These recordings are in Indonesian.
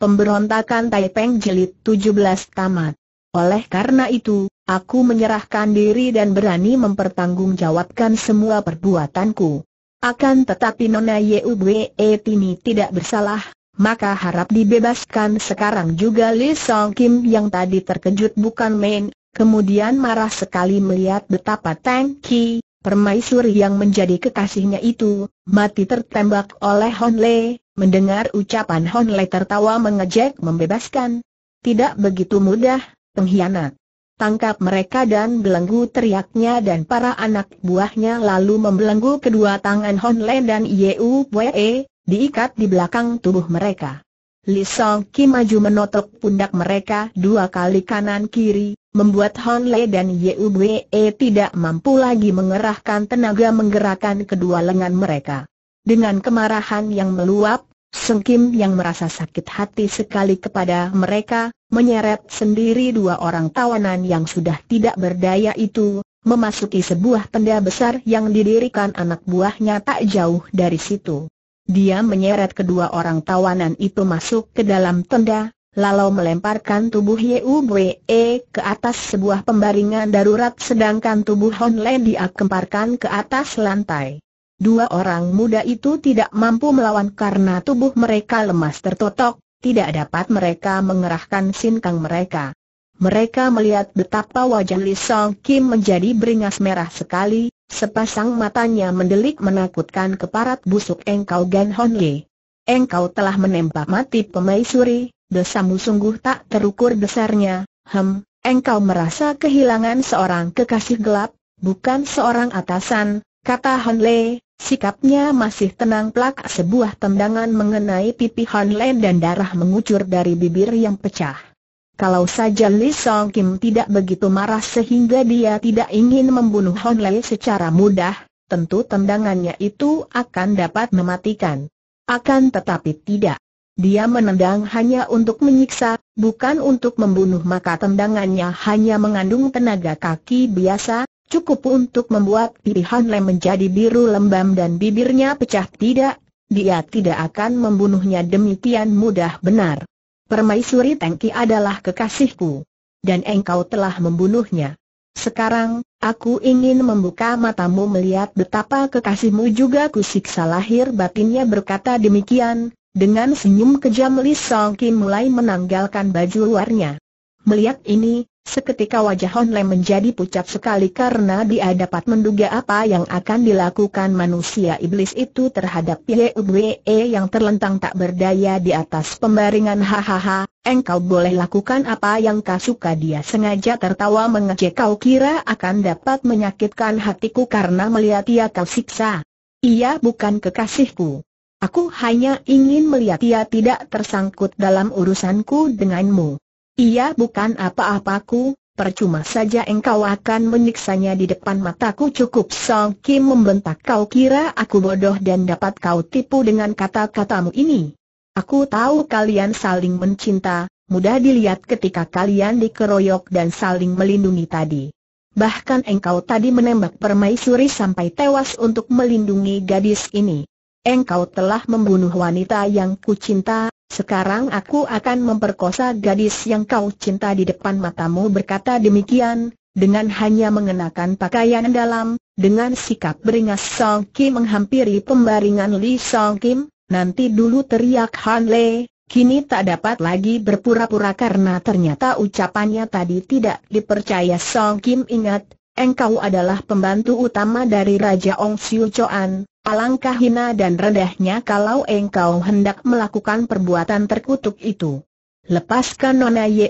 Pemberontakan Taipeng Jilid 17 Tamat Oleh karena itu, aku menyerahkan diri dan berani mempertanggungjawabkan semua perbuatanku Akan tetapi Nona Yue ini tidak bersalah maka harap dibebaskan sekarang juga Lee Song Kim yang tadi terkejut bukan main, kemudian marah sekali melihat betapa Tang Ki, Permaisuri yang menjadi kekasihnya itu, mati tertembak oleh Hon Le, mendengar ucapan Hon Le tertawa mengejek membebaskan. Tidak begitu mudah, pengkhianat. Tangkap mereka dan belenggu teriaknya dan para anak buahnya lalu membelenggu kedua tangan Hon Le dan Yeu Wee, diikat di belakang tubuh mereka. Li Song Ki maju menotok pundak mereka dua kali kanan-kiri, membuat Hon Le dan Yeu e tidak mampu lagi mengerahkan tenaga menggerakkan kedua lengan mereka. Dengan kemarahan yang meluap, Seng Kim yang merasa sakit hati sekali kepada mereka, menyeret sendiri dua orang tawanan yang sudah tidak berdaya itu, memasuki sebuah tenda besar yang didirikan anak buahnya tak jauh dari situ. Dia menyeret kedua orang tawanan itu masuk ke dalam tenda, lalu melemparkan tubuh Yue e ke atas sebuah pembaringan darurat sedangkan tubuh Hon Len diakemparkan ke atas lantai. Dua orang muda itu tidak mampu melawan karena tubuh mereka lemas tertotok, tidak dapat mereka mengerahkan sinkang mereka. Mereka melihat betapa wajah Li Song Kim menjadi beringas merah sekali, Sepasang matanya mendelik menakutkan keparat busuk engkau Gan Hon Ye. Engkau telah menembak mati pemaisuri, desamu sungguh tak terukur besarnya, hem, engkau merasa kehilangan seorang kekasih gelap, bukan seorang atasan, kata Hon Le, sikapnya masih tenang plak sebuah tendangan mengenai pipi Hon Le dan darah mengucur dari bibir yang pecah. Kalau saja Li Song Kim tidak begitu marah sehingga dia tidak ingin membunuh Hon Lei secara mudah, tentu tendangannya itu akan dapat mematikan. Akan tetapi tidak. Dia menendang hanya untuk menyiksa, bukan untuk membunuh maka tendangannya hanya mengandung tenaga kaki biasa, cukup untuk membuat pipi Hon Lei menjadi biru lembam dan bibirnya pecah tidak, dia tidak akan membunuhnya demikian mudah benar. Permaisuri Tengki adalah kekasihku. Dan engkau telah membunuhnya. Sekarang, aku ingin membuka matamu melihat betapa kekasihmu juga kusiksa lahir batinnya berkata demikian, dengan senyum kejam Li Song Kim mulai menanggalkan baju luarnya. Melihat ini, Seketika wajah Hon menjadi pucat sekali karena dia dapat menduga apa yang akan dilakukan manusia iblis itu terhadap Yue yang terlentang tak berdaya di atas pembaringan hahaha, engkau boleh lakukan apa yang kau suka dia sengaja tertawa mengejek kau kira akan dapat menyakitkan hatiku karena melihat ia kau siksa. Ia bukan kekasihku. Aku hanya ingin melihat ia tidak tersangkut dalam urusanku denganmu. Ia bukan apa-apaku, percuma saja engkau akan menyiksanya di depan mataku cukup Song Kim membentak kau kira aku bodoh dan dapat kau tipu dengan kata-katamu ini. Aku tahu kalian saling mencinta, mudah dilihat ketika kalian dikeroyok dan saling melindungi tadi. Bahkan engkau tadi menembak permaisuri sampai tewas untuk melindungi gadis ini. Engkau telah membunuh wanita yang kucinta sekarang aku akan memperkosa gadis yang kau cinta di depan matamu berkata demikian, dengan hanya mengenakan pakaian dalam, dengan sikap beringas Song Kim menghampiri pembaringan Lee Song Kim, nanti dulu teriak Han Le, kini tak dapat lagi berpura-pura karena ternyata ucapannya tadi tidak dipercaya Song Kim ingat, engkau adalah pembantu utama dari Raja Ong Siu Choan, alangkah hina dan rendahnya kalau engkau hendak melakukan perbuatan terkutuk itu. Lepaskan Nona E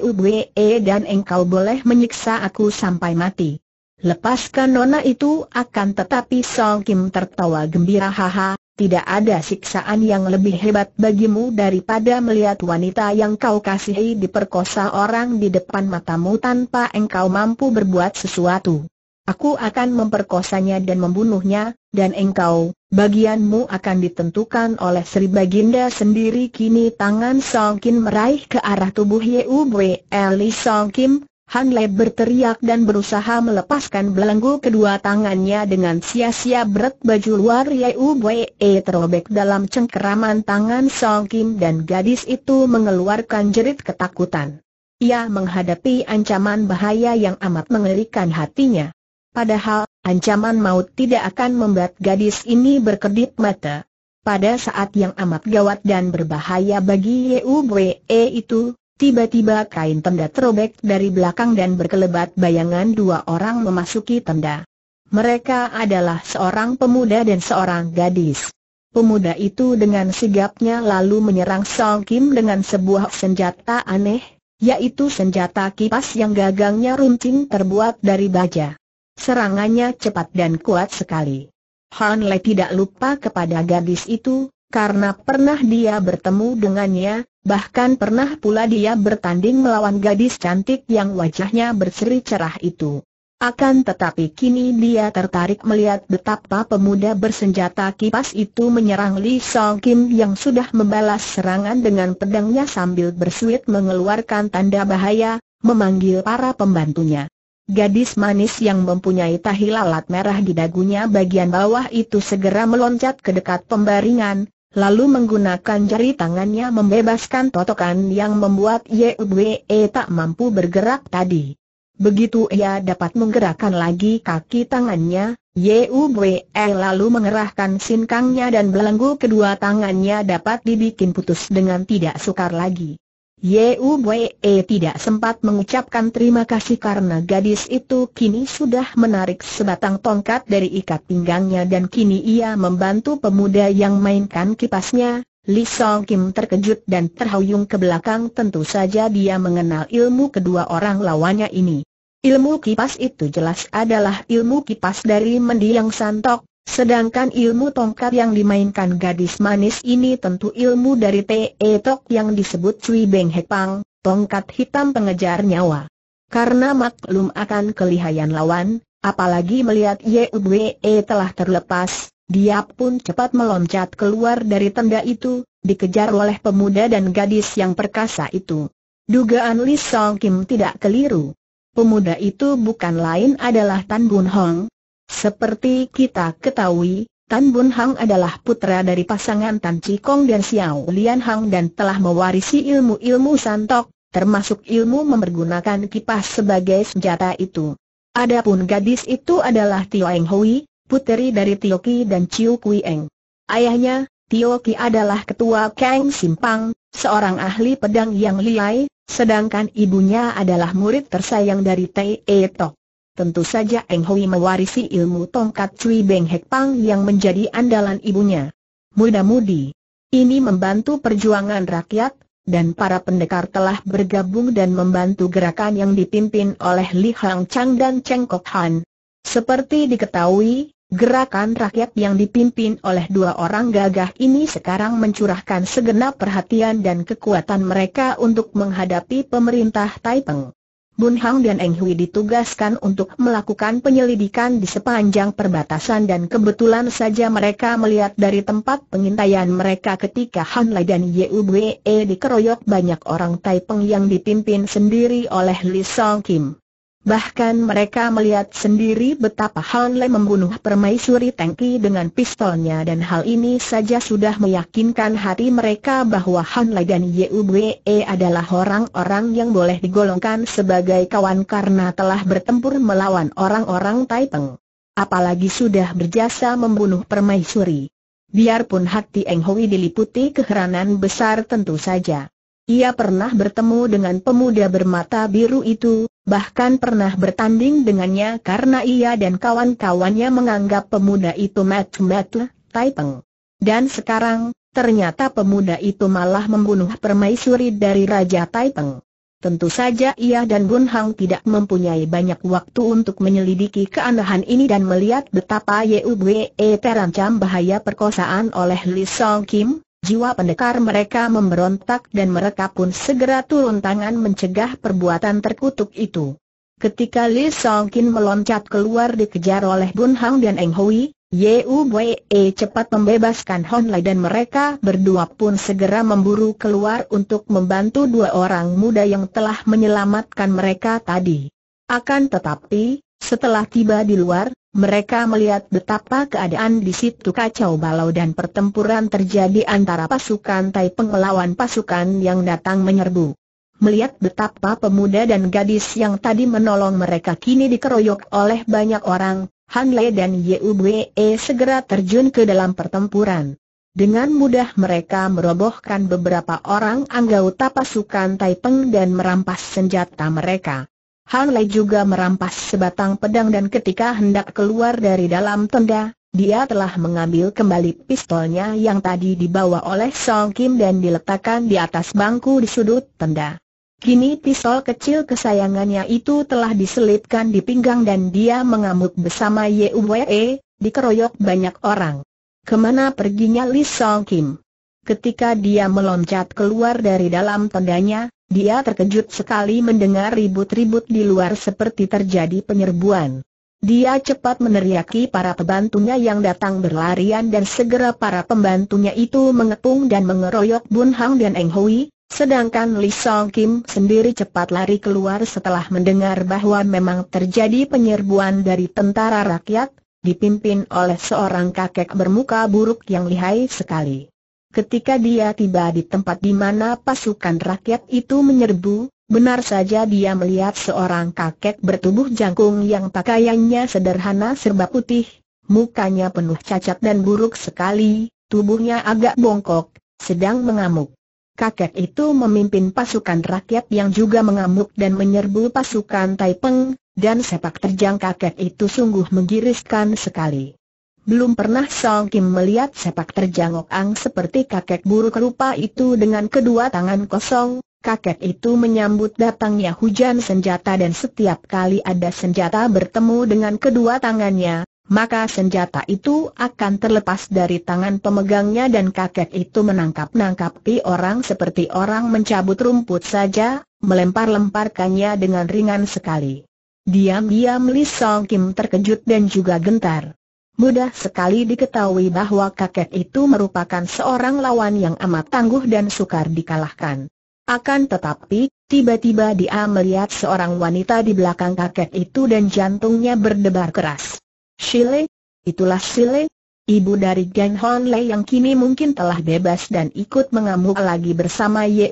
dan engkau boleh menyiksa aku sampai mati. Lepaskan Nona itu akan tetapi Song Kim tertawa gembira haha, tidak ada siksaan yang lebih hebat bagimu daripada melihat wanita yang kau kasihi diperkosa orang di depan matamu tanpa engkau mampu berbuat sesuatu. Aku akan memperkosanya dan membunuhnya, dan engkau, bagianmu akan ditentukan oleh Sri Baginda sendiri Kini tangan Song Kim meraih ke arah tubuh Yeu Bwe Eli Song Kim, Han Le berteriak dan berusaha melepaskan belenggu kedua tangannya dengan sia-sia berat baju luar Yeu Bwe e terobek dalam cengkeraman tangan Song Kim dan gadis itu mengeluarkan jerit ketakutan. Ia menghadapi ancaman bahaya yang amat mengerikan hatinya. Padahal, ancaman maut tidak akan membuat gadis ini berkedip mata. Pada saat yang amat gawat dan berbahaya bagi Yue itu, tiba-tiba kain tenda terobek dari belakang dan berkelebat bayangan dua orang memasuki tenda. Mereka adalah seorang pemuda dan seorang gadis. Pemuda itu dengan sigapnya lalu menyerang Song Kim dengan sebuah senjata aneh, yaitu senjata kipas yang gagangnya runcing terbuat dari baja. Serangannya cepat dan kuat sekali. Han Le tidak lupa kepada gadis itu, karena pernah dia bertemu dengannya, bahkan pernah pula dia bertanding melawan gadis cantik yang wajahnya berseri cerah itu. Akan tetapi kini dia tertarik melihat betapa pemuda bersenjata kipas itu menyerang Li Song Kim yang sudah membalas serangan dengan pedangnya sambil bersuit mengeluarkan tanda bahaya, memanggil para pembantunya. Gadis manis yang mempunyai tahi lalat merah di dagunya bagian bawah itu segera meloncat ke dekat pembaringan, lalu menggunakan jari tangannya membebaskan totokan yang membuat Yue e tak mampu bergerak tadi. Begitu ia dapat menggerakkan lagi kaki tangannya, Yue e lalu mengerahkan sinkangnya dan belenggu kedua tangannya dapat dibikin putus dengan tidak sukar lagi. Yue e tidak sempat mengucapkan terima kasih karena gadis itu kini sudah menarik sebatang tongkat dari ikat pinggangnya dan kini ia membantu pemuda yang mainkan kipasnya. Li Song Kim terkejut dan terhuyung ke belakang tentu saja dia mengenal ilmu kedua orang lawannya ini. Ilmu kipas itu jelas adalah ilmu kipas dari mendiang santok, Sedangkan ilmu tongkat yang dimainkan gadis manis ini tentu ilmu dari T.E. Tok yang disebut Cui Beng Hepang, tongkat hitam pengejar nyawa. Karena maklum akan kelihayan lawan, apalagi melihat E telah terlepas, dia pun cepat meloncat keluar dari tenda itu, dikejar oleh pemuda dan gadis yang perkasa itu. Dugaan Li Song Kim tidak keliru. Pemuda itu bukan lain adalah Tan Bun Hong, seperti kita ketahui, Tan Bun Hang adalah putra dari pasangan Tan Cikong dan Xiao Lian Hang dan telah mewarisi ilmu-ilmu santok, termasuk ilmu mempergunakan kipas sebagai senjata itu. Adapun gadis itu adalah Tio Eng Hui, puteri dari Tio Ki dan Chiu Kui Eng. Ayahnya, Tio Ki adalah ketua Kang Simpang, seorang ahli pedang yang liai, sedangkan ibunya adalah murid tersayang dari Tai E Tok. Tentu saja Eng Hui mewarisi ilmu tongkat Cui Beng Hek Pang yang menjadi andalan ibunya. Muda-mudi, ini membantu perjuangan rakyat, dan para pendekar telah bergabung dan membantu gerakan yang dipimpin oleh Li Hang Chang dan Cheng Kok Han. Seperti diketahui, gerakan rakyat yang dipimpin oleh dua orang gagah ini sekarang mencurahkan segenap perhatian dan kekuatan mereka untuk menghadapi pemerintah Taipeng. Bun Hang dan Eng Hui ditugaskan untuk melakukan penyelidikan di sepanjang perbatasan dan kebetulan saja mereka melihat dari tempat pengintaian mereka ketika Han Lai dan U E dikeroyok banyak orang Taipeng yang dipimpin sendiri oleh Lee Song Kim. Bahkan mereka melihat sendiri betapa Han Le membunuh permaisuri Tengki dengan pistolnya dan hal ini saja sudah meyakinkan hati mereka bahwa Han Le dan Yue adalah orang-orang yang boleh digolongkan sebagai kawan karena telah bertempur melawan orang-orang Taipeng. Apalagi sudah berjasa membunuh permaisuri. Biarpun hati Eng Hui diliputi keheranan besar tentu saja. Ia pernah bertemu dengan pemuda bermata biru itu, bahkan pernah bertanding dengannya karena ia dan kawan-kawannya menganggap pemuda itu matu-matu, taipeng. Dan sekarang, ternyata pemuda itu malah membunuh permaisuri dari Raja Taipeng. Tentu saja ia dan Gun Hang tidak mempunyai banyak waktu untuk menyelidiki keanehan ini dan melihat betapa Yue Terancam bahaya perkosaan oleh Lee Song Kim, Jiwa pendekar mereka memberontak dan mereka pun segera turun tangan mencegah perbuatan terkutuk itu. Ketika Li Songkin meloncat keluar dikejar oleh Bun Hang dan Eng Hui, Ye U Wei e cepat membebaskan Hon Lai dan mereka berdua pun segera memburu keluar untuk membantu dua orang muda yang telah menyelamatkan mereka tadi. Akan tetapi, setelah tiba di luar, mereka melihat betapa keadaan di situ kacau balau dan pertempuran terjadi antara pasukan Tai Peng melawan pasukan yang datang menyerbu. Melihat betapa pemuda dan gadis yang tadi menolong mereka kini dikeroyok oleh banyak orang, Han Lei dan Ye Yue segera terjun ke dalam pertempuran. Dengan mudah mereka merobohkan beberapa orang anggota pasukan Tai Peng dan merampas senjata mereka. Han Lei juga merampas sebatang pedang dan ketika hendak keluar dari dalam tenda, dia telah mengambil kembali pistolnya yang tadi dibawa oleh Song Kim dan diletakkan di atas bangku di sudut tenda. Kini pistol kecil kesayangannya itu telah diselipkan di pinggang dan dia mengamuk bersama Ye Uwe, dikeroyok banyak orang. Kemana perginya Lee Song Kim? Ketika dia meloncat keluar dari dalam tendanya, dia terkejut sekali mendengar ribut-ribut di luar seperti terjadi penyerbuan. Dia cepat meneriaki para pembantunya yang datang berlarian dan segera para pembantunya itu mengepung dan mengeroyok Bun Hang dan Eng Hui, sedangkan Li Song Kim sendiri cepat lari keluar setelah mendengar bahwa memang terjadi penyerbuan dari tentara rakyat, dipimpin oleh seorang kakek bermuka buruk yang lihai sekali. Ketika dia tiba di tempat di mana pasukan rakyat itu menyerbu, benar saja dia melihat seorang kakek bertubuh jangkung yang pakaiannya sederhana serba putih, mukanya penuh cacat dan buruk sekali, tubuhnya agak bongkok, sedang mengamuk. Kakek itu memimpin pasukan rakyat yang juga mengamuk dan menyerbu pasukan Taipeng, dan sepak terjang kakek itu sungguh menggiriskan sekali. Belum pernah Song Kim melihat sepak terjang Ok Ang seperti kakek buruk rupa itu dengan kedua tangan kosong. Kakek itu menyambut datangnya hujan senjata dan setiap kali ada senjata bertemu dengan kedua tangannya, maka senjata itu akan terlepas dari tangan pemegangnya dan kakek itu menangkap-nangkapi orang seperti orang mencabut rumput saja, melempar-lemparkannya dengan ringan sekali. Diam-diam Li Song Kim terkejut dan juga gentar. Mudah sekali diketahui bahwa kakek itu merupakan seorang lawan yang amat tangguh dan sukar dikalahkan. Akan tetapi, tiba-tiba dia melihat seorang wanita di belakang kakek itu dan jantungnya berdebar keras. Shile, itulah Shile, ibu dari Gan Hon Lei yang kini mungkin telah bebas dan ikut mengamuk lagi bersama Yue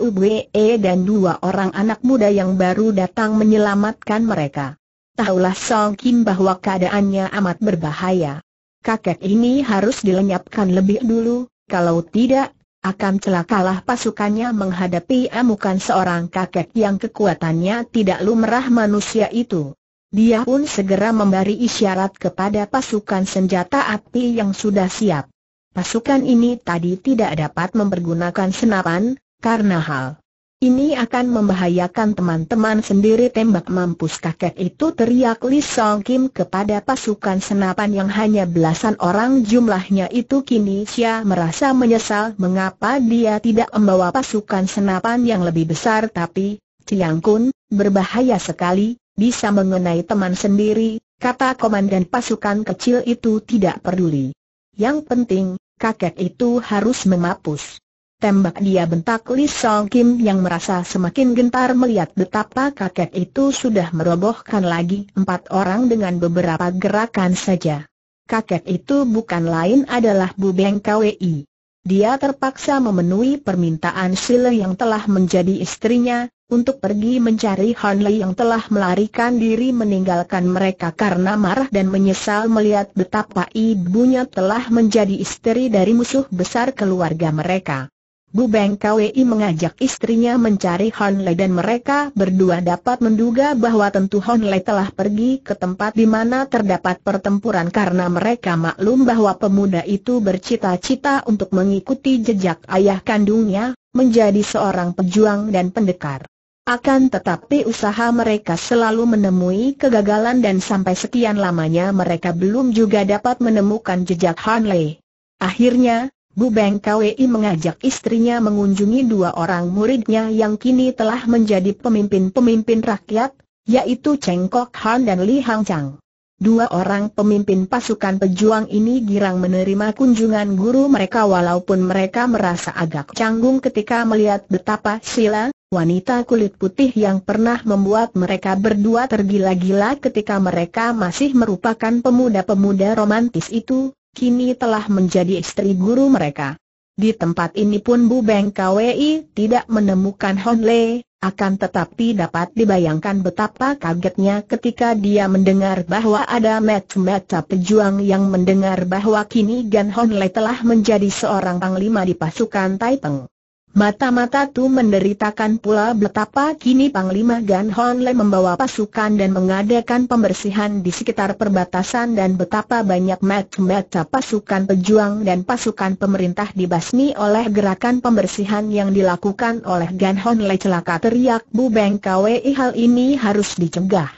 dan dua orang anak muda yang baru datang menyelamatkan mereka. Tahulah Song Kim bahwa keadaannya amat berbahaya kakek ini harus dilenyapkan lebih dulu, kalau tidak, akan celakalah pasukannya menghadapi amukan seorang kakek yang kekuatannya tidak lumrah manusia itu. Dia pun segera memberi isyarat kepada pasukan senjata api yang sudah siap. Pasukan ini tadi tidak dapat mempergunakan senapan, karena hal ini akan membahayakan teman-teman sendiri tembak mampus kakek itu teriak Li Song Kim kepada pasukan senapan yang hanya belasan orang jumlahnya itu kini Xia merasa menyesal mengapa dia tidak membawa pasukan senapan yang lebih besar tapi, Tiang Kun, berbahaya sekali, bisa mengenai teman sendiri, kata komandan pasukan kecil itu tidak peduli. Yang penting, kakek itu harus memapus. Tembak dia bentak Li Song Kim yang merasa semakin gentar melihat betapa kakek itu sudah merobohkan lagi empat orang dengan beberapa gerakan saja. Kakek itu bukan lain adalah Bu Beng KWI. Dia terpaksa memenuhi permintaan Sile yang telah menjadi istrinya, untuk pergi mencari Han Lei yang telah melarikan diri meninggalkan mereka karena marah dan menyesal melihat betapa ibunya telah menjadi istri dari musuh besar keluarga mereka. Bu Beng Kwei mengajak istrinya mencari Hon Le dan mereka berdua dapat menduga bahwa tentu Hon Le telah pergi ke tempat di mana terdapat pertempuran karena mereka maklum bahwa pemuda itu bercita-cita untuk mengikuti jejak ayah kandungnya, menjadi seorang pejuang dan pendekar. Akan tetapi usaha mereka selalu menemui kegagalan dan sampai sekian lamanya mereka belum juga dapat menemukan jejak Han Lei. Akhirnya, Bu Beng Kwei mengajak istrinya mengunjungi dua orang muridnya yang kini telah menjadi pemimpin-pemimpin rakyat, yaitu Cheng Kok Han dan Li Hang Chang. Dua orang pemimpin pasukan pejuang ini girang menerima kunjungan guru mereka walaupun mereka merasa agak canggung ketika melihat betapa Sila, wanita kulit putih yang pernah membuat mereka berdua tergila-gila ketika mereka masih merupakan pemuda-pemuda romantis itu, kini telah menjadi istri guru mereka. Di tempat ini pun Bu Beng KWI tidak menemukan Hon Le, akan tetapi dapat dibayangkan betapa kagetnya ketika dia mendengar bahwa ada mata-mata pejuang yang mendengar bahwa kini Gan Hon Le telah menjadi seorang panglima di pasukan Taipeng. Mata-mata Tu menderitakan pula betapa kini Panglima Gan Hon Le membawa pasukan dan mengadakan pembersihan di sekitar perbatasan dan betapa banyak mata-mata pasukan pejuang dan pasukan pemerintah dibasmi oleh gerakan pembersihan yang dilakukan oleh Gan Hon Le celaka teriak Bu Beng KWI hal ini harus dicegah.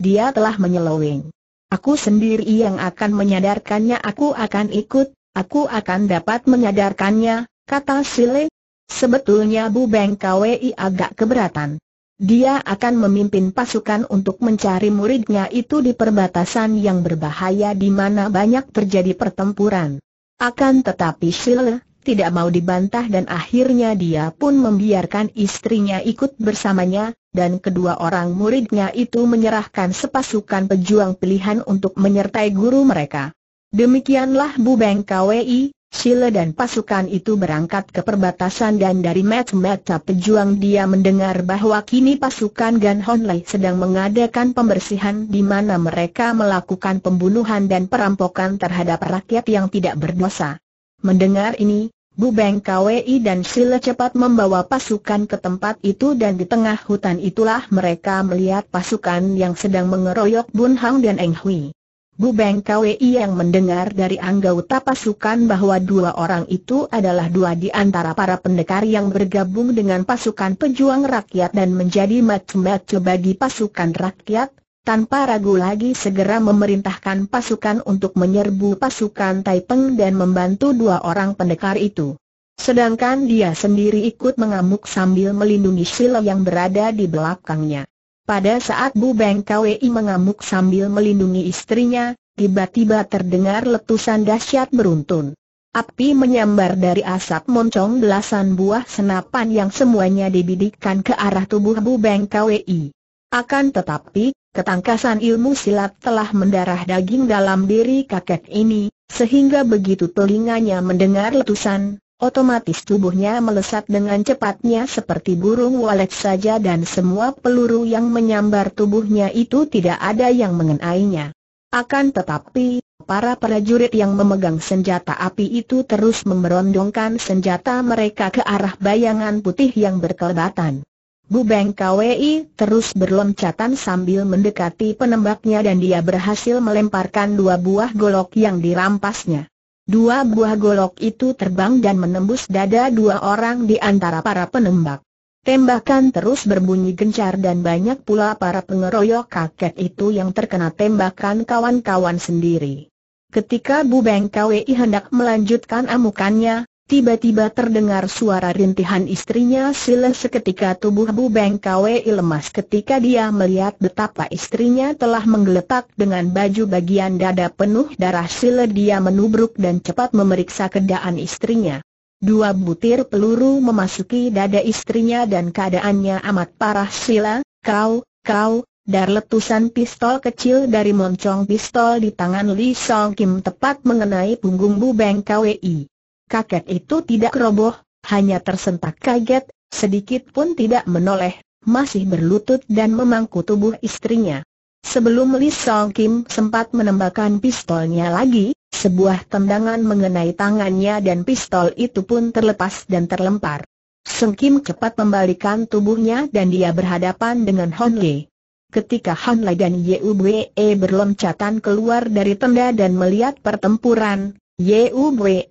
Dia telah menyeloweng. Aku sendiri yang akan menyadarkannya aku akan ikut, aku akan dapat menyadarkannya, kata Sile Sebetulnya Bu Beng KWI agak keberatan. Dia akan memimpin pasukan untuk mencari muridnya itu di perbatasan yang berbahaya di mana banyak terjadi pertempuran. Akan tetapi Shile tidak mau dibantah dan akhirnya dia pun membiarkan istrinya ikut bersamanya, dan kedua orang muridnya itu menyerahkan sepasukan pejuang pilihan untuk menyertai guru mereka. Demikianlah Bu Beng KWI, Sile dan pasukan itu berangkat ke perbatasan dan dari mata-mata pejuang dia mendengar bahwa kini pasukan Gan Hon Lei sedang mengadakan pembersihan di mana mereka melakukan pembunuhan dan perampokan terhadap rakyat yang tidak berdosa. Mendengar ini, Bu Beng Kwi dan Sile cepat membawa pasukan ke tempat itu dan di tengah hutan itulah mereka melihat pasukan yang sedang mengeroyok Bun Hang dan Eng Hui. Beng Kwi yang mendengar dari anggota pasukan bahwa dua orang itu adalah dua di antara para pendekar yang bergabung dengan pasukan pejuang rakyat dan menjadi macam-macam bagi pasukan rakyat, tanpa ragu lagi segera memerintahkan pasukan untuk menyerbu pasukan Taipeng dan membantu dua orang pendekar itu. Sedangkan dia sendiri ikut mengamuk sambil melindungi Silo yang berada di belakangnya. Pada saat Bu Beng Kwi mengamuk sambil melindungi istrinya, tiba-tiba terdengar letusan dahsyat beruntun. Api menyambar dari asap moncong belasan buah senapan yang semuanya dibidikkan ke arah tubuh Bu Beng Kwi. Akan tetapi, ketangkasan ilmu silat telah mendarah daging dalam diri kakek ini, sehingga begitu telinganya mendengar letusan, otomatis tubuhnya melesat dengan cepatnya seperti burung walet saja dan semua peluru yang menyambar tubuhnya itu tidak ada yang mengenainya. Akan tetapi, para prajurit yang memegang senjata api itu terus memerondongkan senjata mereka ke arah bayangan putih yang berkelebatan. Gubeng KWI terus berloncatan sambil mendekati penembaknya dan dia berhasil melemparkan dua buah golok yang dirampasnya. Dua buah golok itu terbang dan menembus dada dua orang di antara para penembak. Tembakan terus berbunyi gencar dan banyak pula para pengeroyok kaget itu yang terkena tembakan kawan-kawan sendiri. Ketika Bu Beng Kwei hendak melanjutkan amukannya, Tiba-tiba terdengar suara rintihan istrinya Sile seketika tubuh Bu Beng Kwei lemas ketika dia melihat betapa istrinya telah menggeletak dengan baju bagian dada penuh darah Sile dia menubruk dan cepat memeriksa keadaan istrinya. Dua butir peluru memasuki dada istrinya dan keadaannya amat parah Sila, kau, kau, Dar letusan pistol kecil dari moncong pistol di tangan Lee Song Kim tepat mengenai punggung Bu Beng Kwei kakek itu tidak roboh, hanya tersentak kaget, sedikit pun tidak menoleh, masih berlutut dan memangku tubuh istrinya. Sebelum Lee Song Kim sempat menembakkan pistolnya lagi, sebuah tendangan mengenai tangannya dan pistol itu pun terlepas dan terlempar. Song Kim cepat membalikan tubuhnya dan dia berhadapan dengan Hon Lee. Ketika Han Lai dan Yue berloncatan keluar dari tenda dan melihat pertempuran, Yue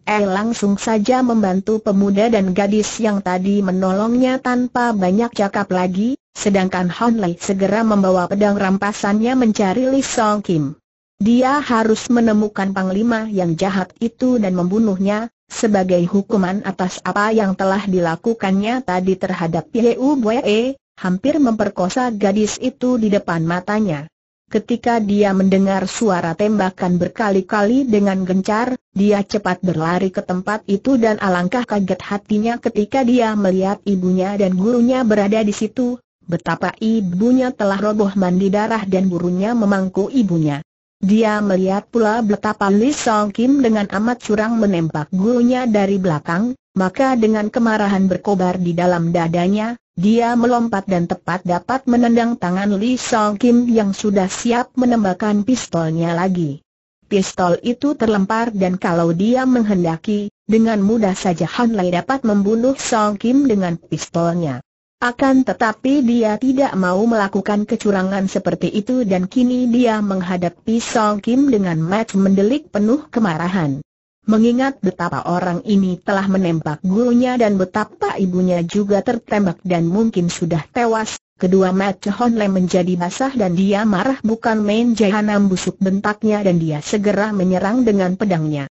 eh, langsung saja membantu pemuda dan gadis yang tadi menolongnya tanpa banyak cakap lagi, sedangkan Han Lei segera membawa pedang rampasannya mencari Lee Song Kim. Dia harus menemukan panglima yang jahat itu dan membunuhnya, sebagai hukuman atas apa yang telah dilakukannya tadi terhadap Yue hampir memperkosa gadis itu di depan matanya. Ketika dia mendengar suara tembakan berkali-kali dengan gencar, dia cepat berlari ke tempat itu dan alangkah kaget hatinya ketika dia melihat ibunya dan gurunya berada di situ, betapa ibunya telah roboh mandi darah dan gurunya memangku ibunya. Dia melihat pula betapa Li Song Kim dengan amat curang menembak gurunya dari belakang, maka dengan kemarahan berkobar di dalam dadanya, dia melompat dan tepat dapat menendang tangan Li Song Kim yang sudah siap menembakkan pistolnya lagi. Pistol itu terlempar dan kalau dia menghendaki, dengan mudah saja Han Lei dapat membunuh Song Kim dengan pistolnya. Akan tetapi dia tidak mau melakukan kecurangan seperti itu dan kini dia menghadapi Song Kim dengan match mendelik penuh kemarahan mengingat betapa orang ini telah menembak gurunya dan betapa ibunya juga tertembak dan mungkin sudah tewas. Kedua mata Honle menjadi basah dan dia marah bukan main jahanam busuk bentaknya dan dia segera menyerang dengan pedangnya.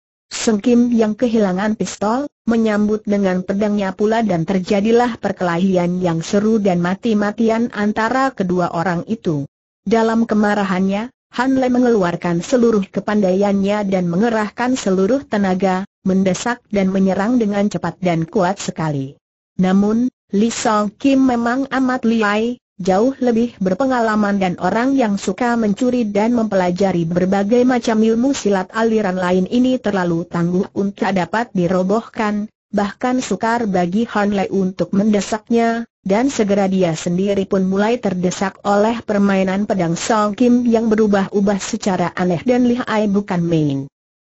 Kim yang kehilangan pistol, menyambut dengan pedangnya pula dan terjadilah perkelahian yang seru dan mati-matian antara kedua orang itu. Dalam kemarahannya, Han Le mengeluarkan seluruh kepandaiannya dan mengerahkan seluruh tenaga, mendesak dan menyerang dengan cepat dan kuat sekali. Namun, Li Song Kim memang amat liai, jauh lebih berpengalaman dan orang yang suka mencuri dan mempelajari berbagai macam ilmu silat aliran lain ini terlalu tangguh untuk dapat dirobohkan, bahkan sukar bagi Han Le untuk mendesaknya, dan segera dia sendiri pun mulai terdesak oleh permainan pedang Song Kim yang berubah-ubah secara aneh dan lihai bukan main.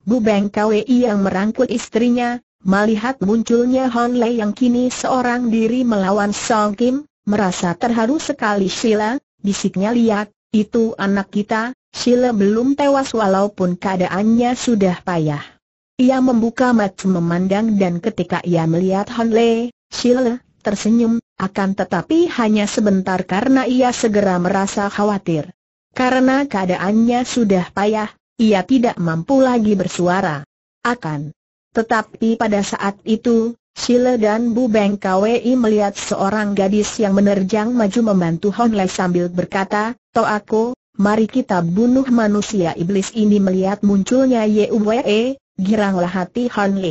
Bu Beng Kwei yang merangkul istrinya, melihat munculnya Hon Lei yang kini seorang diri melawan Song Kim, merasa terharu sekali Sheila, bisiknya lihat, itu anak kita, Sheila belum tewas walaupun keadaannya sudah payah. Ia membuka mata memandang dan ketika ia melihat Hon Lei, Sheila tersenyum, akan tetapi hanya sebentar karena ia segera merasa khawatir. Karena keadaannya sudah payah, ia tidak mampu lagi bersuara. Akan. Tetapi pada saat itu, Sile dan Bu Beng Kwei melihat seorang gadis yang menerjang maju membantu Hon sambil berkata, Toako, mari kita bunuh manusia iblis ini melihat munculnya Yue, giranglah hati Hon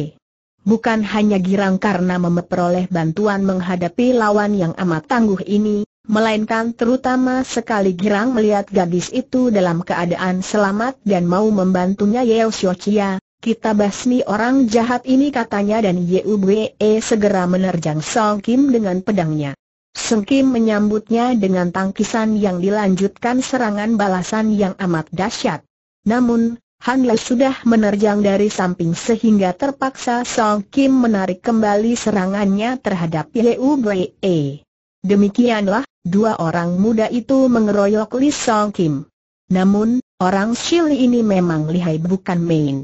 Bukan hanya girang karena memperoleh bantuan menghadapi lawan yang amat tangguh ini, melainkan terutama sekali girang melihat gadis itu dalam keadaan selamat dan mau membantunya Yeo Chia, kita basmi orang jahat ini katanya dan Yue segera menerjang Song Kim dengan pedangnya. Song Kim menyambutnya dengan tangkisan yang dilanjutkan serangan balasan yang amat dahsyat. Namun, Han Le sudah menerjang dari samping sehingga terpaksa Song Kim menarik kembali serangannya terhadap u Bwe. Demikianlah, dua orang muda itu mengeroyok Lee Song Kim. Namun, orang Shili ini memang lihai bukan main.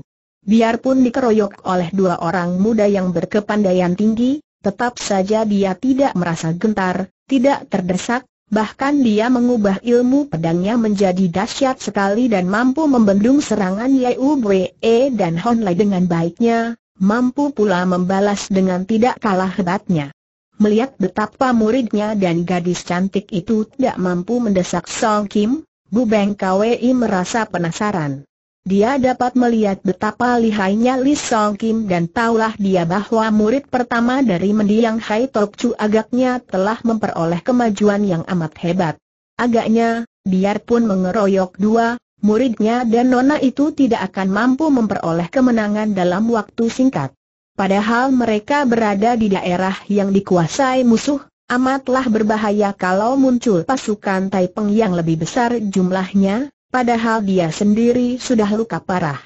Biarpun dikeroyok oleh dua orang muda yang berkepandaian tinggi, tetap saja dia tidak merasa gentar, tidak terdesak, Bahkan dia mengubah ilmu pedangnya menjadi dahsyat sekali dan mampu membendung serangan Liu Wei e dan Hon dengan baiknya, mampu pula membalas dengan tidak kalah hebatnya. Melihat betapa muridnya dan gadis cantik itu tidak mampu mendesak Song Kim, Bu Beng Kwei merasa penasaran. Dia dapat melihat betapa lihainya Li Song Kim dan taulah dia bahwa murid pertama dari mendiang Hai Tok Chu agaknya telah memperoleh kemajuan yang amat hebat. Agaknya, biarpun mengeroyok dua, muridnya dan Nona itu tidak akan mampu memperoleh kemenangan dalam waktu singkat. Padahal mereka berada di daerah yang dikuasai musuh, amatlah berbahaya kalau muncul pasukan Taipeng yang lebih besar jumlahnya, padahal dia sendiri sudah luka parah.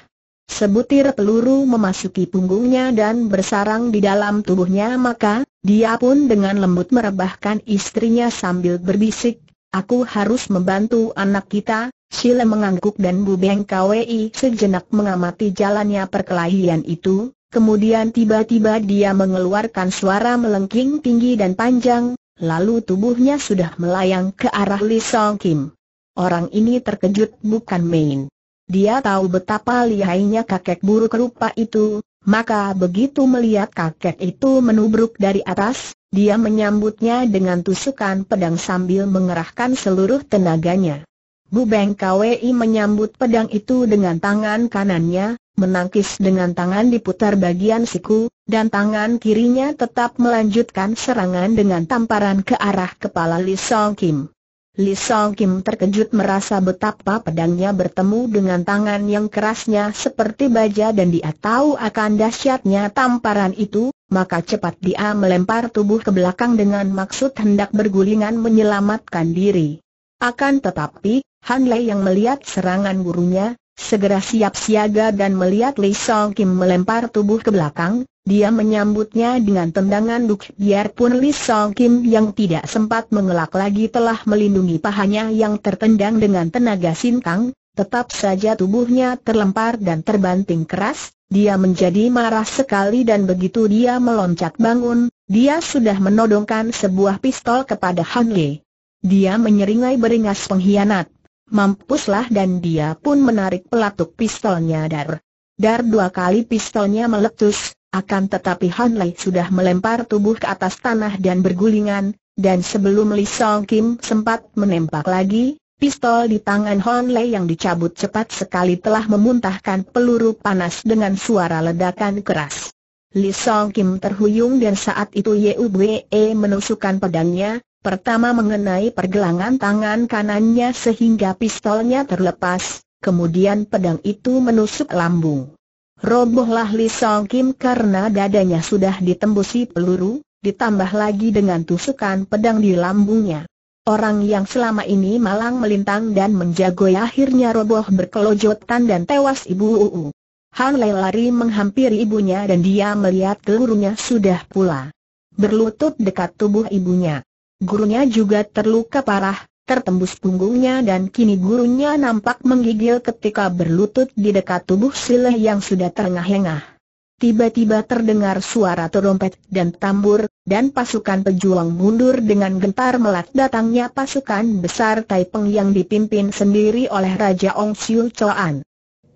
Sebutir peluru memasuki punggungnya dan bersarang di dalam tubuhnya maka, dia pun dengan lembut merebahkan istrinya sambil berbisik, Aku harus membantu anak kita, Sile mengangguk dan Bu Beng Kwi sejenak mengamati jalannya perkelahian itu, kemudian tiba-tiba dia mengeluarkan suara melengking tinggi dan panjang, lalu tubuhnya sudah melayang ke arah Lee Song Kim. Orang ini terkejut bukan main. Dia tahu betapa lihainya kakek buruk rupa itu, maka begitu melihat kakek itu menubruk dari atas, dia menyambutnya dengan tusukan pedang sambil mengerahkan seluruh tenaganya. Bu Beng KWI menyambut pedang itu dengan tangan kanannya, menangkis dengan tangan diputar bagian siku, dan tangan kirinya tetap melanjutkan serangan dengan tamparan ke arah kepala Li Song Kim. Li Song Kim terkejut merasa betapa pedangnya bertemu dengan tangan yang kerasnya seperti baja dan dia tahu akan dahsyatnya tamparan itu, maka cepat dia melempar tubuh ke belakang dengan maksud hendak bergulingan menyelamatkan diri. Akan tetapi, Han Lei yang melihat serangan gurunya, segera siap siaga dan melihat Li Song Kim melempar tubuh ke belakang, dia menyambutnya dengan tendangan duk biarpun Li Song Kim yang tidak sempat mengelak lagi telah melindungi pahanya yang tertendang dengan tenaga sintang, tetap saja tubuhnya terlempar dan terbanting keras, dia menjadi marah sekali dan begitu dia meloncat bangun, dia sudah menodongkan sebuah pistol kepada Han Lee. Dia menyeringai beringas pengkhianat. Mampuslah dan dia pun menarik pelatuk pistolnya dar. Dar dua kali pistolnya meletus, akan tetapi Han Lei sudah melempar tubuh ke atas tanah dan bergulingan, dan sebelum Lee Song Kim sempat menembak lagi, pistol di tangan Han Lei yang dicabut cepat sekali telah memuntahkan peluru panas dengan suara ledakan keras. Lee Song Kim terhuyung dan saat itu E menusukkan pedangnya, pertama mengenai pergelangan tangan kanannya sehingga pistolnya terlepas, kemudian pedang itu menusuk lambung. Robohlah Li Song Kim karena dadanya sudah ditembusi peluru, ditambah lagi dengan tusukan pedang di lambungnya. Orang yang selama ini malang melintang dan menjagoi akhirnya roboh berkelojotan dan tewas ibu Uu. Han Lei lari menghampiri ibunya dan dia melihat pelurunya sudah pula. Berlutut dekat tubuh ibunya. Gurunya juga terluka parah, tertembus punggungnya dan kini gurunya nampak menggigil ketika berlutut di dekat tubuh Sileh yang sudah terengah-engah. Tiba-tiba terdengar suara terompet dan tambur, dan pasukan pejuang mundur dengan gentar melihat datangnya pasukan besar Taipeng yang dipimpin sendiri oleh Raja Ong Siu Choan.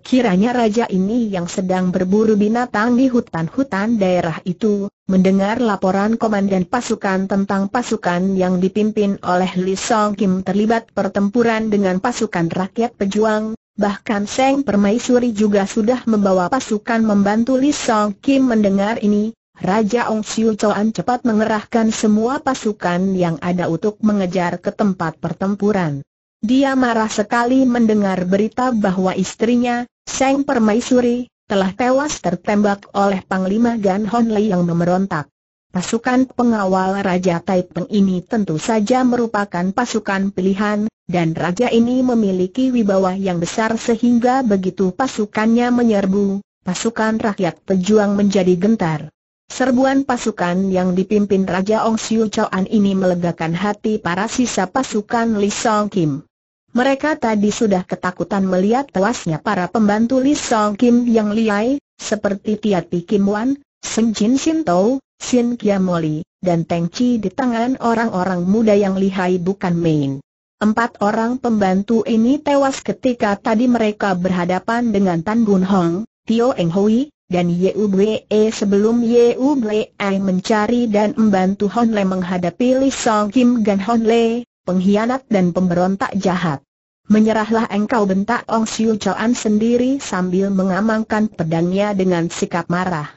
Kiranya raja ini yang sedang berburu binatang di hutan-hutan daerah itu, mendengar laporan komandan pasukan tentang pasukan yang dipimpin oleh Li Song Kim terlibat pertempuran dengan pasukan rakyat pejuang, bahkan Seng Permaisuri juga sudah membawa pasukan membantu Li Song Kim mendengar ini, Raja Ong Siu Choan cepat mengerahkan semua pasukan yang ada untuk mengejar ke tempat pertempuran. Dia marah sekali mendengar berita bahwa istrinya, Seng Permaisuri, telah tewas tertembak oleh Panglima Gan Hon Lei yang memerontak. Pasukan pengawal Raja Taipeng ini tentu saja merupakan pasukan pilihan, dan Raja ini memiliki wibawa yang besar sehingga begitu pasukannya menyerbu, pasukan rakyat pejuang menjadi gentar. Serbuan pasukan yang dipimpin Raja Ong Siu Choan ini melegakan hati para sisa pasukan Li Song Kim. Mereka tadi sudah ketakutan melihat tewasnya para pembantu Li Song Kim yang liai, seperti Tiat Kim Wan, Sen Jin Sin Tou, Sin Kiamoli, dan Teng Chi di tangan orang-orang muda yang lihai bukan main. Empat orang pembantu ini tewas ketika tadi mereka berhadapan dengan Tan Gun Hong, Tio Eng Hui, dan Ye E sebelum Ye E mencari dan membantu Hon Le menghadapi Li Song Kim dan Hon Le, pengkhianat dan pemberontak jahat. Menyerahlah engkau bentak Ong Siu Chuan sendiri sambil mengamankan pedangnya dengan sikap marah.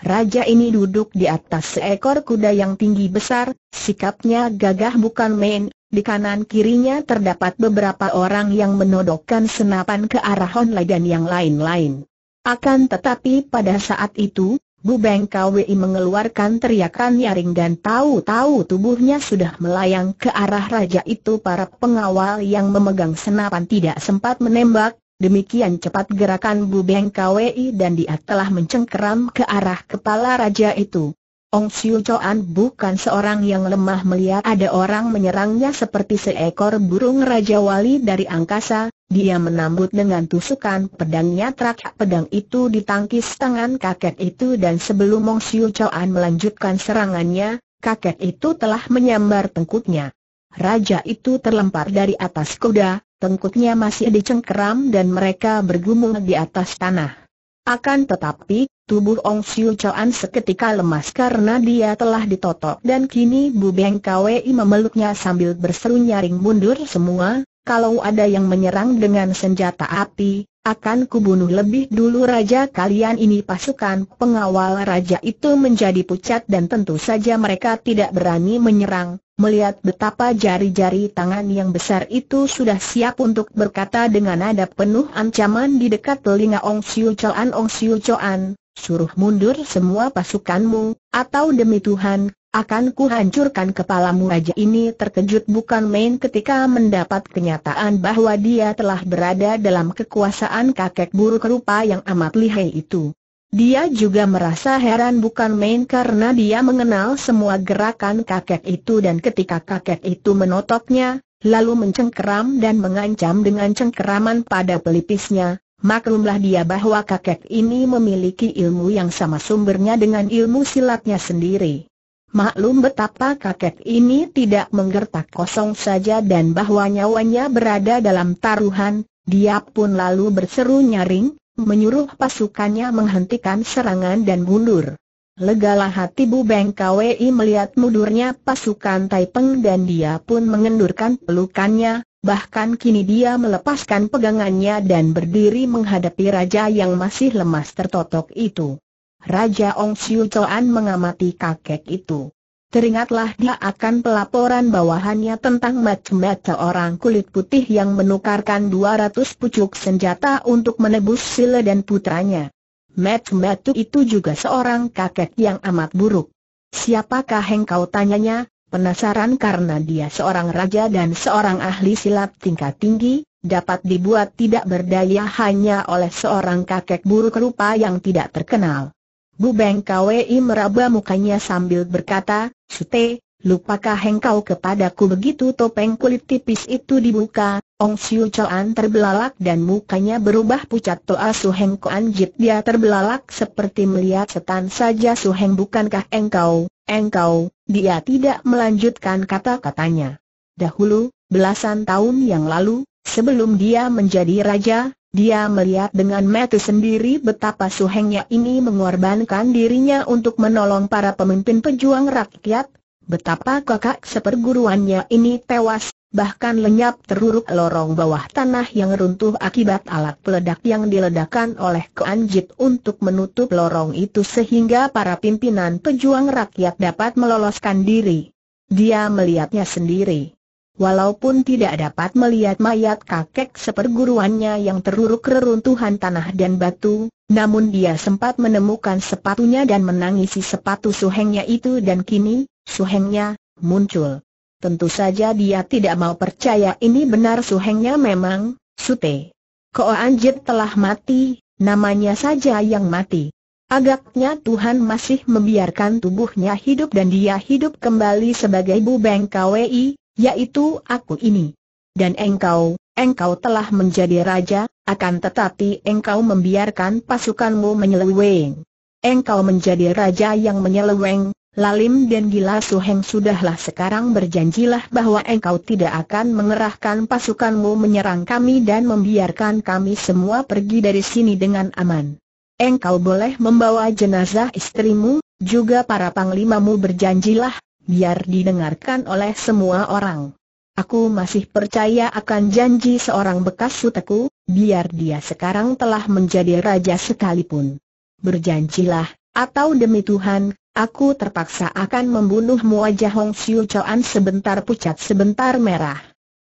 Raja ini duduk di atas seekor kuda yang tinggi besar, sikapnya gagah bukan main, di kanan kirinya terdapat beberapa orang yang menodokkan senapan ke arah Honlai dan yang lain-lain. Akan tetapi pada saat itu, Bu KWI mengeluarkan teriakan nyaring dan tahu-tahu tubuhnya sudah melayang ke arah raja itu para pengawal yang memegang senapan tidak sempat menembak, demikian cepat gerakan Bu KWI dan dia telah mencengkeram ke arah kepala raja itu. Ong Siu Choan bukan seorang yang lemah melihat ada orang menyerangnya seperti seekor burung Raja Wali dari angkasa, dia menambut dengan tusukan pedangnya trak pedang itu ditangkis tangan kakek itu dan sebelum Ong Siu Choan melanjutkan serangannya, kakek itu telah menyambar tengkuknya. Raja itu terlempar dari atas kuda, tengkuknya masih dicengkeram dan mereka bergumul di atas tanah. Akan tetapi, Tubuh Ong Siu Choan seketika lemas karena dia telah ditotok dan kini Bu Beng Kwei memeluknya sambil berseru nyaring mundur semua, kalau ada yang menyerang dengan senjata api, akan kubunuh lebih dulu raja kalian ini pasukan pengawal raja itu menjadi pucat dan tentu saja mereka tidak berani menyerang, melihat betapa jari-jari tangan yang besar itu sudah siap untuk berkata dengan nada penuh ancaman di dekat telinga Ong Siu Choan Ong Siu Choan, suruh mundur semua pasukanmu, atau demi Tuhan, akan kuhancurkan kepalamu Aja ini terkejut bukan main ketika mendapat kenyataan bahwa dia telah berada dalam kekuasaan kakek buruk rupa yang amat lihai itu. Dia juga merasa heran bukan main karena dia mengenal semua gerakan kakek itu dan ketika kakek itu menotoknya, lalu mencengkeram dan mengancam dengan cengkeraman pada pelipisnya, maklumlah dia bahwa kakek ini memiliki ilmu yang sama sumbernya dengan ilmu silatnya sendiri. Maklum betapa kakek ini tidak menggertak kosong saja dan bahwa nyawanya berada dalam taruhan, dia pun lalu berseru nyaring, menyuruh pasukannya menghentikan serangan dan mundur. Legalah hati Bu Beng Kwi melihat mundurnya pasukan Taipeng dan dia pun mengendurkan pelukannya, bahkan kini dia melepaskan pegangannya dan berdiri menghadapi raja yang masih lemas tertotok itu. Raja Ong Siu Choan mengamati kakek itu. Teringatlah dia akan pelaporan bawahannya tentang macam-macam orang kulit putih yang menukarkan 200 pucuk senjata untuk menebus sila dan putranya. Mat itu juga seorang kakek yang amat buruk. Siapakah engkau tanyanya? Penasaran karena dia seorang raja dan seorang ahli silat tingkat tinggi, dapat dibuat tidak berdaya hanya oleh seorang kakek buruk rupa yang tidak terkenal. Bu Beng Kwei meraba mukanya sambil berkata, Sute, lupakah engkau kepadaku begitu topeng kulit tipis itu dibuka, Ong Siu Choan terbelalak dan mukanya berubah pucat Toa Su Heng Kuan Jit dia terbelalak seperti melihat setan saja Su Heng bukankah engkau, engkau, dia tidak melanjutkan kata-katanya. Dahulu, belasan tahun yang lalu, sebelum dia menjadi raja, dia melihat dengan mata sendiri betapa suhengnya ini mengorbankan dirinya untuk menolong para pemimpin pejuang rakyat, Betapa kakak seperguruannya ini tewas, bahkan lenyap teruruk lorong bawah tanah yang runtuh akibat alat peledak yang diledakkan oleh Keanjit untuk menutup lorong itu sehingga para pimpinan pejuang rakyat dapat meloloskan diri. Dia melihatnya sendiri. Walaupun tidak dapat melihat mayat kakek seperguruannya yang teruruk reruntuhan tanah dan batu, namun dia sempat menemukan sepatunya dan menangisi sepatu suhengnya itu dan kini, suhengnya, muncul. Tentu saja dia tidak mau percaya ini benar suhengnya memang, Sute. Ko Anjit telah mati, namanya saja yang mati. Agaknya Tuhan masih membiarkan tubuhnya hidup dan dia hidup kembali sebagai Beng KWI, yaitu aku ini. Dan engkau, engkau telah menjadi raja, akan tetapi engkau membiarkan pasukanmu menyeleweng. Engkau menjadi raja yang menyeleweng, Lalim dan gila Suheng sudahlah sekarang berjanjilah bahwa engkau tidak akan mengerahkan pasukanmu menyerang kami dan membiarkan kami semua pergi dari sini dengan aman. Engkau boleh membawa jenazah istrimu, juga para panglimamu berjanjilah, biar didengarkan oleh semua orang. Aku masih percaya akan janji seorang bekas suteku, biar dia sekarang telah menjadi raja sekalipun. Berjanjilah, atau demi Tuhan, Aku terpaksa akan membunuhmu wajah Hong Xiu Chuan sebentar pucat sebentar merah.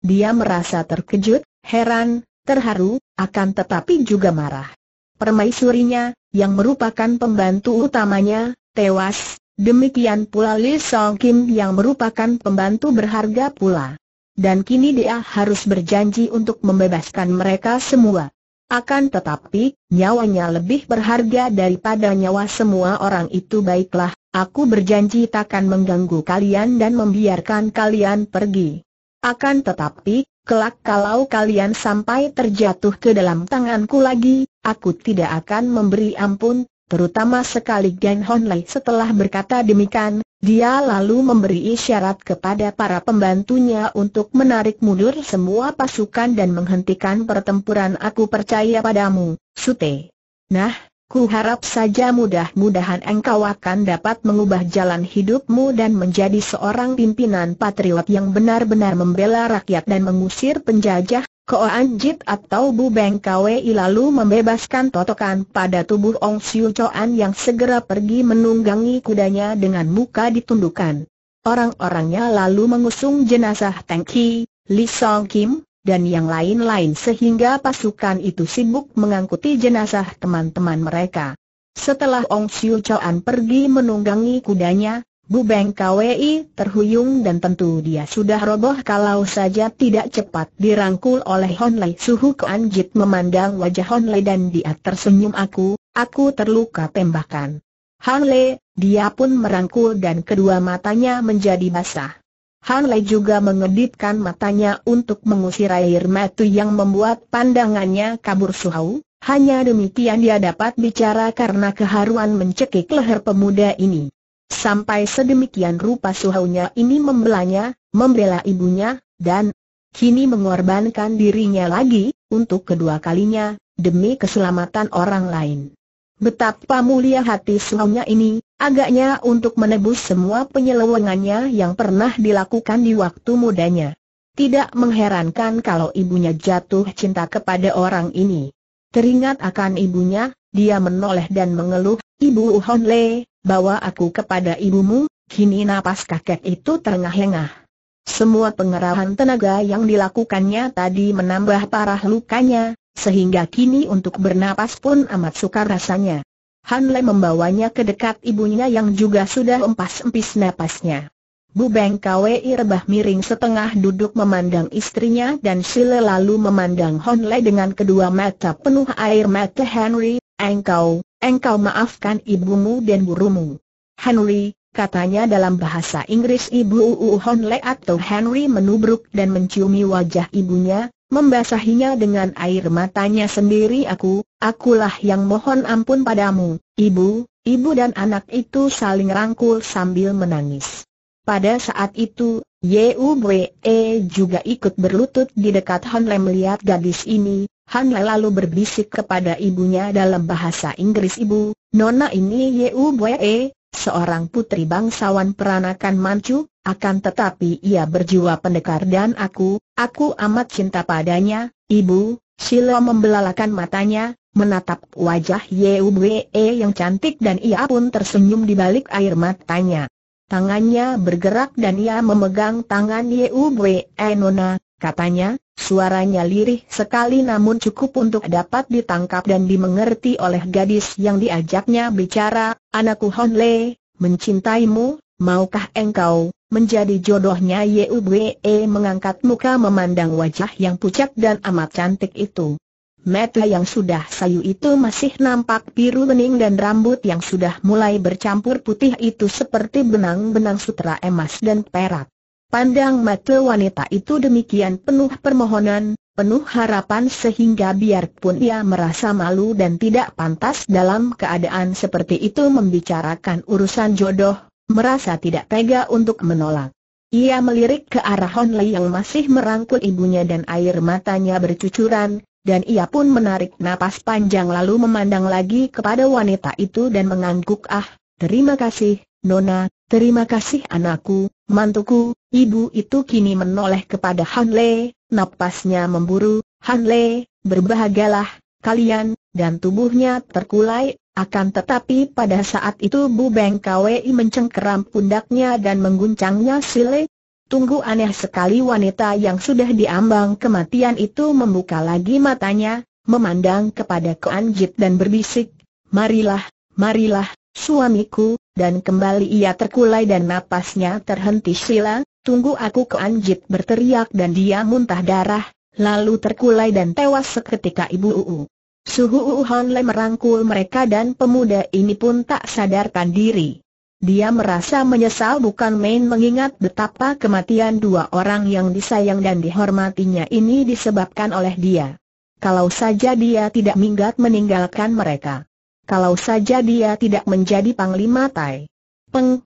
Dia merasa terkejut, heran, terharu, akan tetapi juga marah. Permaisurinya, yang merupakan pembantu utamanya, tewas, demikian pula Li Song Kim yang merupakan pembantu berharga pula. Dan kini dia harus berjanji untuk membebaskan mereka semua. Akan tetapi, nyawanya lebih berharga daripada nyawa semua orang itu baiklah, aku berjanji takkan mengganggu kalian dan membiarkan kalian pergi. Akan tetapi, kelak kalau kalian sampai terjatuh ke dalam tanganku lagi, aku tidak akan memberi ampun, terutama sekali Gen Honlei setelah berkata demikian, dia lalu memberi isyarat kepada para pembantunya untuk menarik mundur semua pasukan dan menghentikan pertempuran aku percaya padamu, Sute. Nah, ku harap saja mudah-mudahan engkau akan dapat mengubah jalan hidupmu dan menjadi seorang pimpinan patriot yang benar-benar membela rakyat dan mengusir penjajah Koan Jit atau Bu Beng Kwei lalu membebaskan totokan pada tubuh Ong Siu Choan yang segera pergi menunggangi kudanya dengan muka ditundukkan. Orang-orangnya lalu mengusung jenazah Teng Ki, Li Song Kim, dan yang lain-lain sehingga pasukan itu sibuk mengangkuti jenazah teman-teman mereka. Setelah Ong Siu Choan pergi menunggangi kudanya, Bu Beng KWI terhuyung dan tentu dia sudah roboh kalau saja tidak cepat dirangkul oleh Hon Lei. Suhu Keanjit memandang wajah Hon Lei dan dia tersenyum aku, aku terluka tembakan. Hon Lei, dia pun merangkul dan kedua matanya menjadi basah. Han Lei juga mengedipkan matanya untuk mengusir air mata yang membuat pandangannya kabur suhau. Hanya demikian dia dapat bicara karena keharuan mencekik leher pemuda ini. Sampai sedemikian rupa suhaunya ini membelanya, membela ibunya, dan kini mengorbankan dirinya lagi, untuk kedua kalinya, demi keselamatan orang lain. Betapa mulia hati suhaunya ini, agaknya untuk menebus semua penyelewengannya yang pernah dilakukan di waktu mudanya. Tidak mengherankan kalau ibunya jatuh cinta kepada orang ini. Teringat akan ibunya, dia menoleh dan mengeluh, Ibu Hon Le, bawa aku kepada ibumu, kini napas kakek itu terengah-engah. Semua pengerahan tenaga yang dilakukannya tadi menambah parah lukanya, sehingga kini untuk bernapas pun amat sukar rasanya. Han Le membawanya ke dekat ibunya yang juga sudah empas-empis napasnya. Bu Beng Kwei rebah miring setengah duduk memandang istrinya dan Sile lalu memandang Han Le dengan kedua mata penuh air mata Henry, engkau, engkau maafkan ibumu dan gurumu. Henry, katanya dalam bahasa Inggris ibu Uu Hon Le atau Henry menubruk dan menciumi wajah ibunya, membasahinya dengan air matanya sendiri aku, akulah yang mohon ampun padamu, ibu, ibu dan anak itu saling rangkul sambil menangis. Pada saat itu, Yue juga ikut berlutut di dekat Hon Le melihat gadis ini, Han Le lalu berbisik kepada ibunya dalam bahasa Inggris ibu, Nona ini Yeu Bwe, seorang putri bangsawan peranakan Manchu, akan tetapi ia berjiwa pendekar dan aku, aku amat cinta padanya, ibu, Silo membelalakan matanya, menatap wajah Yeu Bwe yang cantik dan ia pun tersenyum di balik air matanya. Tangannya bergerak dan ia memegang tangan Yeu Bwe eh, Nona, katanya, Suaranya lirih sekali namun cukup untuk dapat ditangkap dan dimengerti oleh gadis yang diajaknya bicara, Anakku Hon Le, mencintaimu, maukah engkau, menjadi jodohnya Yue e mengangkat muka memandang wajah yang pucat dan amat cantik itu. Mata yang sudah sayu itu masih nampak biru bening dan rambut yang sudah mulai bercampur putih itu seperti benang-benang sutra emas dan perak. Pandang mata wanita itu demikian penuh permohonan, penuh harapan sehingga biarpun ia merasa malu dan tidak pantas dalam keadaan seperti itu membicarakan urusan jodoh, merasa tidak tega untuk menolak. Ia melirik ke arah Hon yang masih merangkul ibunya dan air matanya bercucuran, dan ia pun menarik napas panjang lalu memandang lagi kepada wanita itu dan mengangguk ah, terima kasih, Nona, terima kasih anakku, mantuku, ibu itu kini menoleh kepada Han Le, napasnya memburu, Han Le, berbahagialah, kalian, dan tubuhnya terkulai, akan tetapi pada saat itu Bu Beng Kwei mencengkeram pundaknya dan mengguncangnya sile. Tunggu aneh sekali wanita yang sudah diambang kematian itu membuka lagi matanya, memandang kepada Koan Jit dan berbisik, Marilah, marilah, suamiku, dan kembali ia terkulai dan napasnya terhenti sila, tunggu aku ke Anjit berteriak dan dia muntah darah, lalu terkulai dan tewas seketika ibu Uu. Suhu Uu Honle merangkul mereka dan pemuda ini pun tak sadarkan diri. Dia merasa menyesal bukan main mengingat betapa kematian dua orang yang disayang dan dihormatinya ini disebabkan oleh dia. Kalau saja dia tidak minggat meninggalkan mereka kalau saja dia tidak menjadi Panglima Tai. Peng!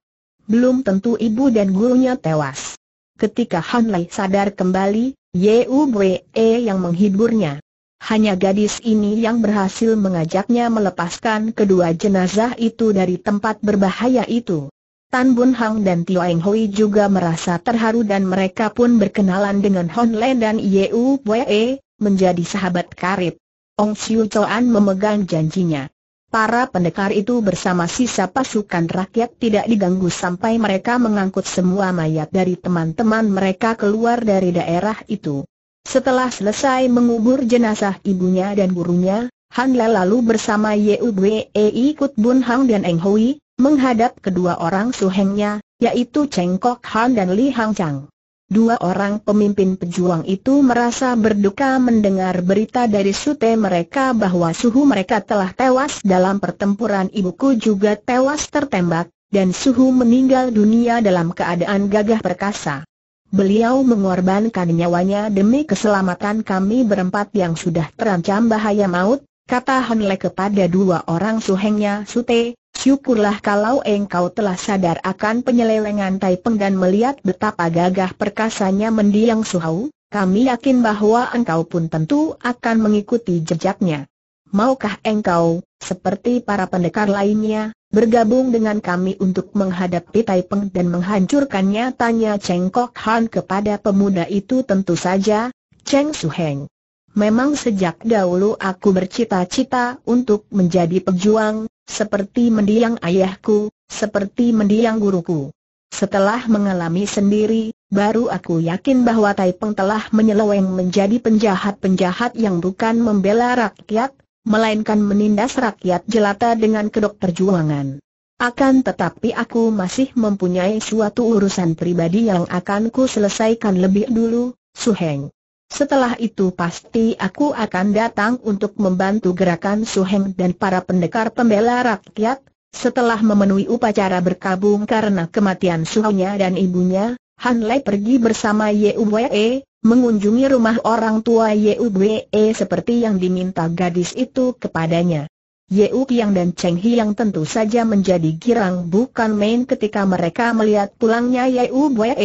Belum tentu ibu dan gurunya tewas. Ketika Han Lei sadar kembali, U Bwe e yang menghiburnya. Hanya gadis ini yang berhasil mengajaknya melepaskan kedua jenazah itu dari tempat berbahaya itu. Tan Bun Hang dan Tio Eng Hui juga merasa terharu dan mereka pun berkenalan dengan Hon Len dan U Bwe, e, menjadi sahabat karib. Ong Siu Choan memegang janjinya. Para pendekar itu bersama sisa pasukan rakyat tidak diganggu sampai mereka mengangkut semua mayat dari teman-teman mereka keluar dari daerah itu. Setelah selesai mengubur jenazah ibunya dan gurunya, Han Le lalu bersama Yue e ikut Bun Hang dan Eng Hui, menghadap kedua orang suhengnya, yaitu Cheng Kok Han dan Li Hang Chang. Dua orang pemimpin pejuang itu merasa berduka mendengar berita dari sute mereka bahwa suhu mereka telah tewas dalam pertempuran ibuku juga tewas tertembak, dan suhu meninggal dunia dalam keadaan gagah perkasa. Beliau mengorbankan nyawanya demi keselamatan kami berempat yang sudah terancam bahaya maut, kata Hanle kepada dua orang suhengnya Sute, syukurlah kalau engkau telah sadar akan penyelewengan Taipeng dan melihat betapa gagah perkasanya mendiang Suhau, kami yakin bahwa engkau pun tentu akan mengikuti jejaknya. Maukah engkau, seperti para pendekar lainnya, bergabung dengan kami untuk menghadapi Taipeng dan menghancurkannya? Tanya Cheng Kok Han kepada pemuda itu tentu saja, Cheng Su Heng. Memang sejak dahulu aku bercita-cita untuk menjadi pejuang, seperti mendiang ayahku, seperti mendiang guruku. Setelah mengalami sendiri, baru aku yakin bahwa Taipeng telah menyeleweng menjadi penjahat-penjahat yang bukan membela rakyat, melainkan menindas rakyat jelata dengan kedok perjuangan. Akan tetapi aku masih mempunyai suatu urusan pribadi yang akan ku selesaikan lebih dulu, Su Heng. Setelah itu pasti aku akan datang untuk membantu gerakan suheng dan para pendekar pembela rakyat. Setelah memenuhi upacara berkabung karena kematian suhunya dan ibunya, Han Lei pergi bersama Ye Uwe, mengunjungi rumah orang tua Ye Uwe seperti yang diminta gadis itu kepadanya. Ye Uqiang dan Cheng Hiang tentu saja menjadi girang bukan main ketika mereka melihat pulangnya Ye Uwe,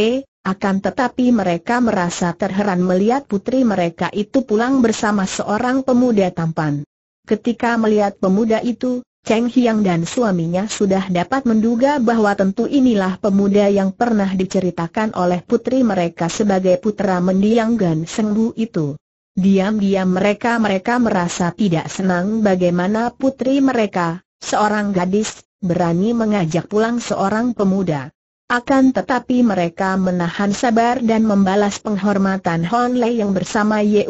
akan tetapi mereka merasa terheran melihat putri mereka itu pulang bersama seorang pemuda tampan. Ketika melihat pemuda itu, Cheng Hiang dan suaminya sudah dapat menduga bahwa tentu inilah pemuda yang pernah diceritakan oleh putri mereka sebagai putra mendiang Gan Sengbu itu. Diam-diam mereka-mereka merasa tidak senang bagaimana putri mereka, seorang gadis, berani mengajak pulang seorang pemuda. Akan tetapi mereka menahan sabar dan membalas penghormatan Hon Lei yang bersama Yue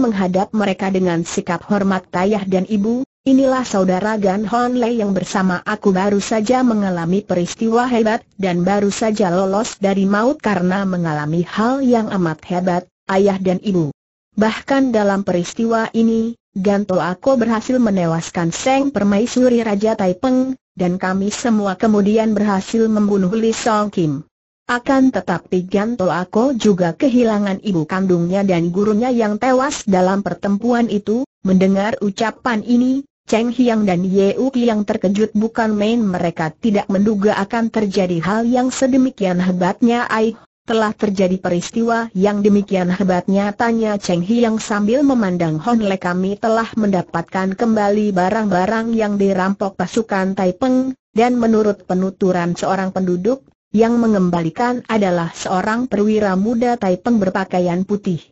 menghadap mereka dengan sikap hormat ayah dan ibu. Inilah saudara Gan Hon Lei yang bersama aku baru saja mengalami peristiwa hebat dan baru saja lolos dari maut karena mengalami hal yang amat hebat, ayah dan ibu. Bahkan dalam peristiwa ini, Ganto aku berhasil menewaskan Seng Permaisuri Raja Taipeng, dan kami semua kemudian berhasil membunuh Li Song Kim. Akan tetapi Ganto Ako juga kehilangan ibu kandungnya dan gurunya yang tewas dalam pertempuran itu, mendengar ucapan ini, Cheng Hiang dan Yeu yang terkejut bukan main mereka tidak menduga akan terjadi hal yang sedemikian hebatnya Aih telah terjadi peristiwa yang demikian hebatnya tanya Cheng Hiang sambil memandang Hon Le kami telah mendapatkan kembali barang-barang yang dirampok pasukan Taipeng, dan menurut penuturan seorang penduduk, yang mengembalikan adalah seorang perwira muda Taipeng berpakaian putih.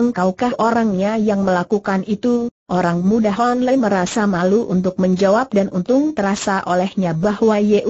Engkaukah orangnya yang melakukan itu? Orang muda Hon Le merasa malu untuk menjawab dan untung terasa olehnya bahwa e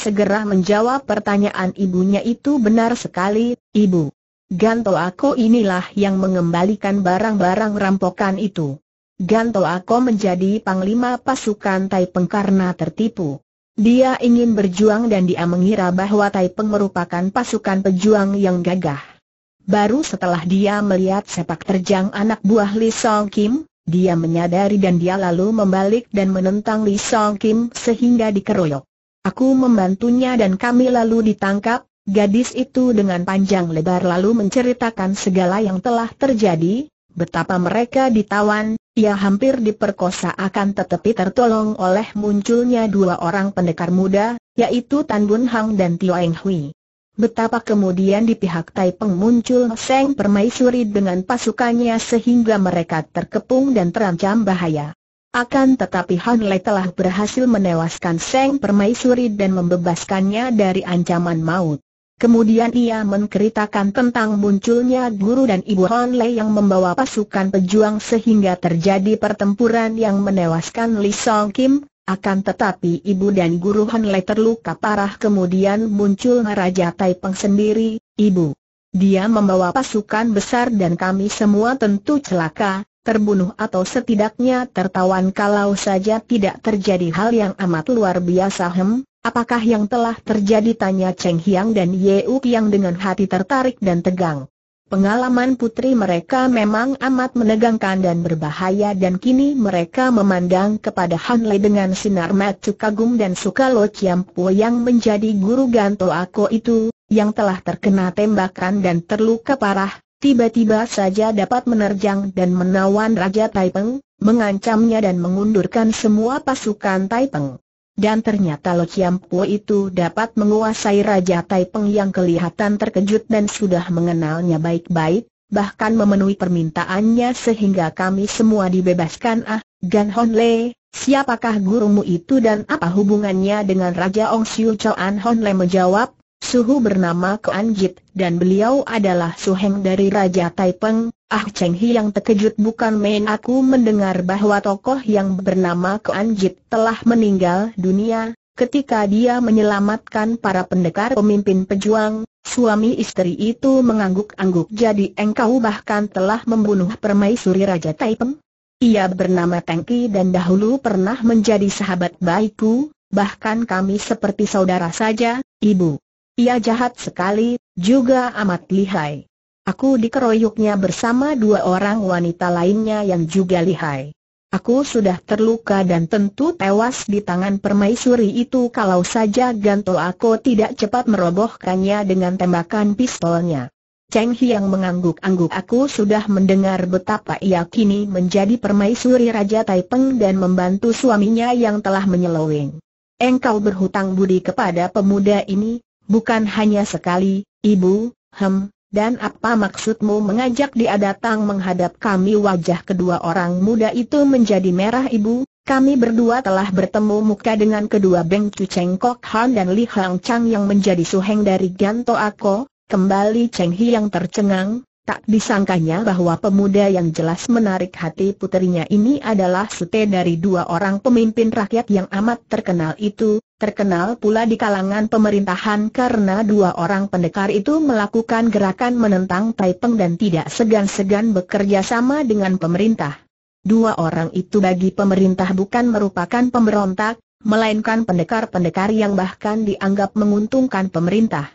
segera menjawab pertanyaan ibunya itu benar sekali, ibu. Ganto aku inilah yang mengembalikan barang-barang rampokan itu. Ganto aku menjadi panglima pasukan Taipeng karena tertipu. Dia ingin berjuang dan dia mengira bahwa Taipeng merupakan pasukan pejuang yang gagah. Baru setelah dia melihat sepak terjang anak buah Li Song Kim, dia menyadari dan dia lalu membalik dan menentang Lee Song Kim sehingga dikeroyok. Aku membantunya dan kami lalu ditangkap, gadis itu dengan panjang lebar lalu menceritakan segala yang telah terjadi, betapa mereka ditawan, ia hampir diperkosa akan tetapi tertolong oleh munculnya dua orang pendekar muda, yaitu Tan Bun Hang dan Tio Eng Hui. Betapa kemudian di pihak Taipeng muncul Seng Permaisuri dengan pasukannya sehingga mereka terkepung dan terancam bahaya. Akan tetapi Han Lei telah berhasil menewaskan Seng Permaisuri dan membebaskannya dari ancaman maut. Kemudian ia menceritakan tentang munculnya guru dan ibu Han Lei yang membawa pasukan pejuang sehingga terjadi pertempuran yang menewaskan Lee Song Kim, akan tetapi ibu dan guru Hanle terluka parah kemudian muncul Raja Taipeng sendiri, ibu. Dia membawa pasukan besar dan kami semua tentu celaka, terbunuh atau setidaknya tertawan kalau saja tidak terjadi hal yang amat luar biasa hem, apakah yang telah terjadi tanya Cheng Hiang dan Yeuk yang dengan hati tertarik dan tegang. Pengalaman putri mereka memang amat menegangkan dan berbahaya dan kini mereka memandang kepada Han Lei dengan sinar mata kagum dan suka Lo Chiam Po yang menjadi guru Ganto Ako itu, yang telah terkena tembakan dan terluka parah, tiba-tiba saja dapat menerjang dan menawan Raja Taipeng, mengancamnya dan mengundurkan semua pasukan Taipeng dan ternyata Lo Chiam Po itu dapat menguasai Raja Taipeng yang kelihatan terkejut dan sudah mengenalnya baik-baik, bahkan memenuhi permintaannya sehingga kami semua dibebaskan ah, Gan Hon Le, siapakah gurumu itu dan apa hubungannya dengan Raja Ong Siu Choan Hon Le menjawab, Suhu bernama Keanjit dan beliau adalah suheng dari Raja Taipeng, Ah Cheng Hi yang terkejut bukan main aku mendengar bahwa tokoh yang bernama Keanjit telah meninggal dunia, ketika dia menyelamatkan para pendekar pemimpin pejuang, suami istri itu mengangguk-angguk jadi engkau bahkan telah membunuh permaisuri Raja Taipeng? Ia bernama Tengki dan dahulu pernah menjadi sahabat baikku, bahkan kami seperti saudara saja, ibu. Ia jahat sekali, juga amat lihai. Aku dikeroyoknya bersama dua orang wanita lainnya yang juga lihai. Aku sudah terluka dan tentu tewas di tangan permaisuri itu kalau saja Ganto aku tidak cepat merobohkannya dengan tembakan pistolnya. Cheng Hiang mengangguk-angguk aku sudah mendengar betapa ia kini menjadi permaisuri Raja Taipeng dan membantu suaminya yang telah menyeloweng. Engkau berhutang budi kepada pemuda ini, Bukan hanya sekali, ibu, hem, dan apa maksudmu mengajak dia datang menghadap kami wajah kedua orang muda itu menjadi merah ibu, kami berdua telah bertemu muka dengan kedua Beng Chu Cheng Kok Han dan Li Hang Chang yang menjadi suheng dari Ganto Ako, kembali Cheng Hi yang tercengang, Tak disangkanya bahwa pemuda yang jelas menarik hati puterinya ini adalah sute dari dua orang pemimpin rakyat yang amat terkenal itu, terkenal pula di kalangan pemerintahan karena dua orang pendekar itu melakukan gerakan menentang Taipeng dan tidak segan-segan bekerja sama dengan pemerintah. Dua orang itu bagi pemerintah bukan merupakan pemberontak, melainkan pendekar-pendekar yang bahkan dianggap menguntungkan pemerintah.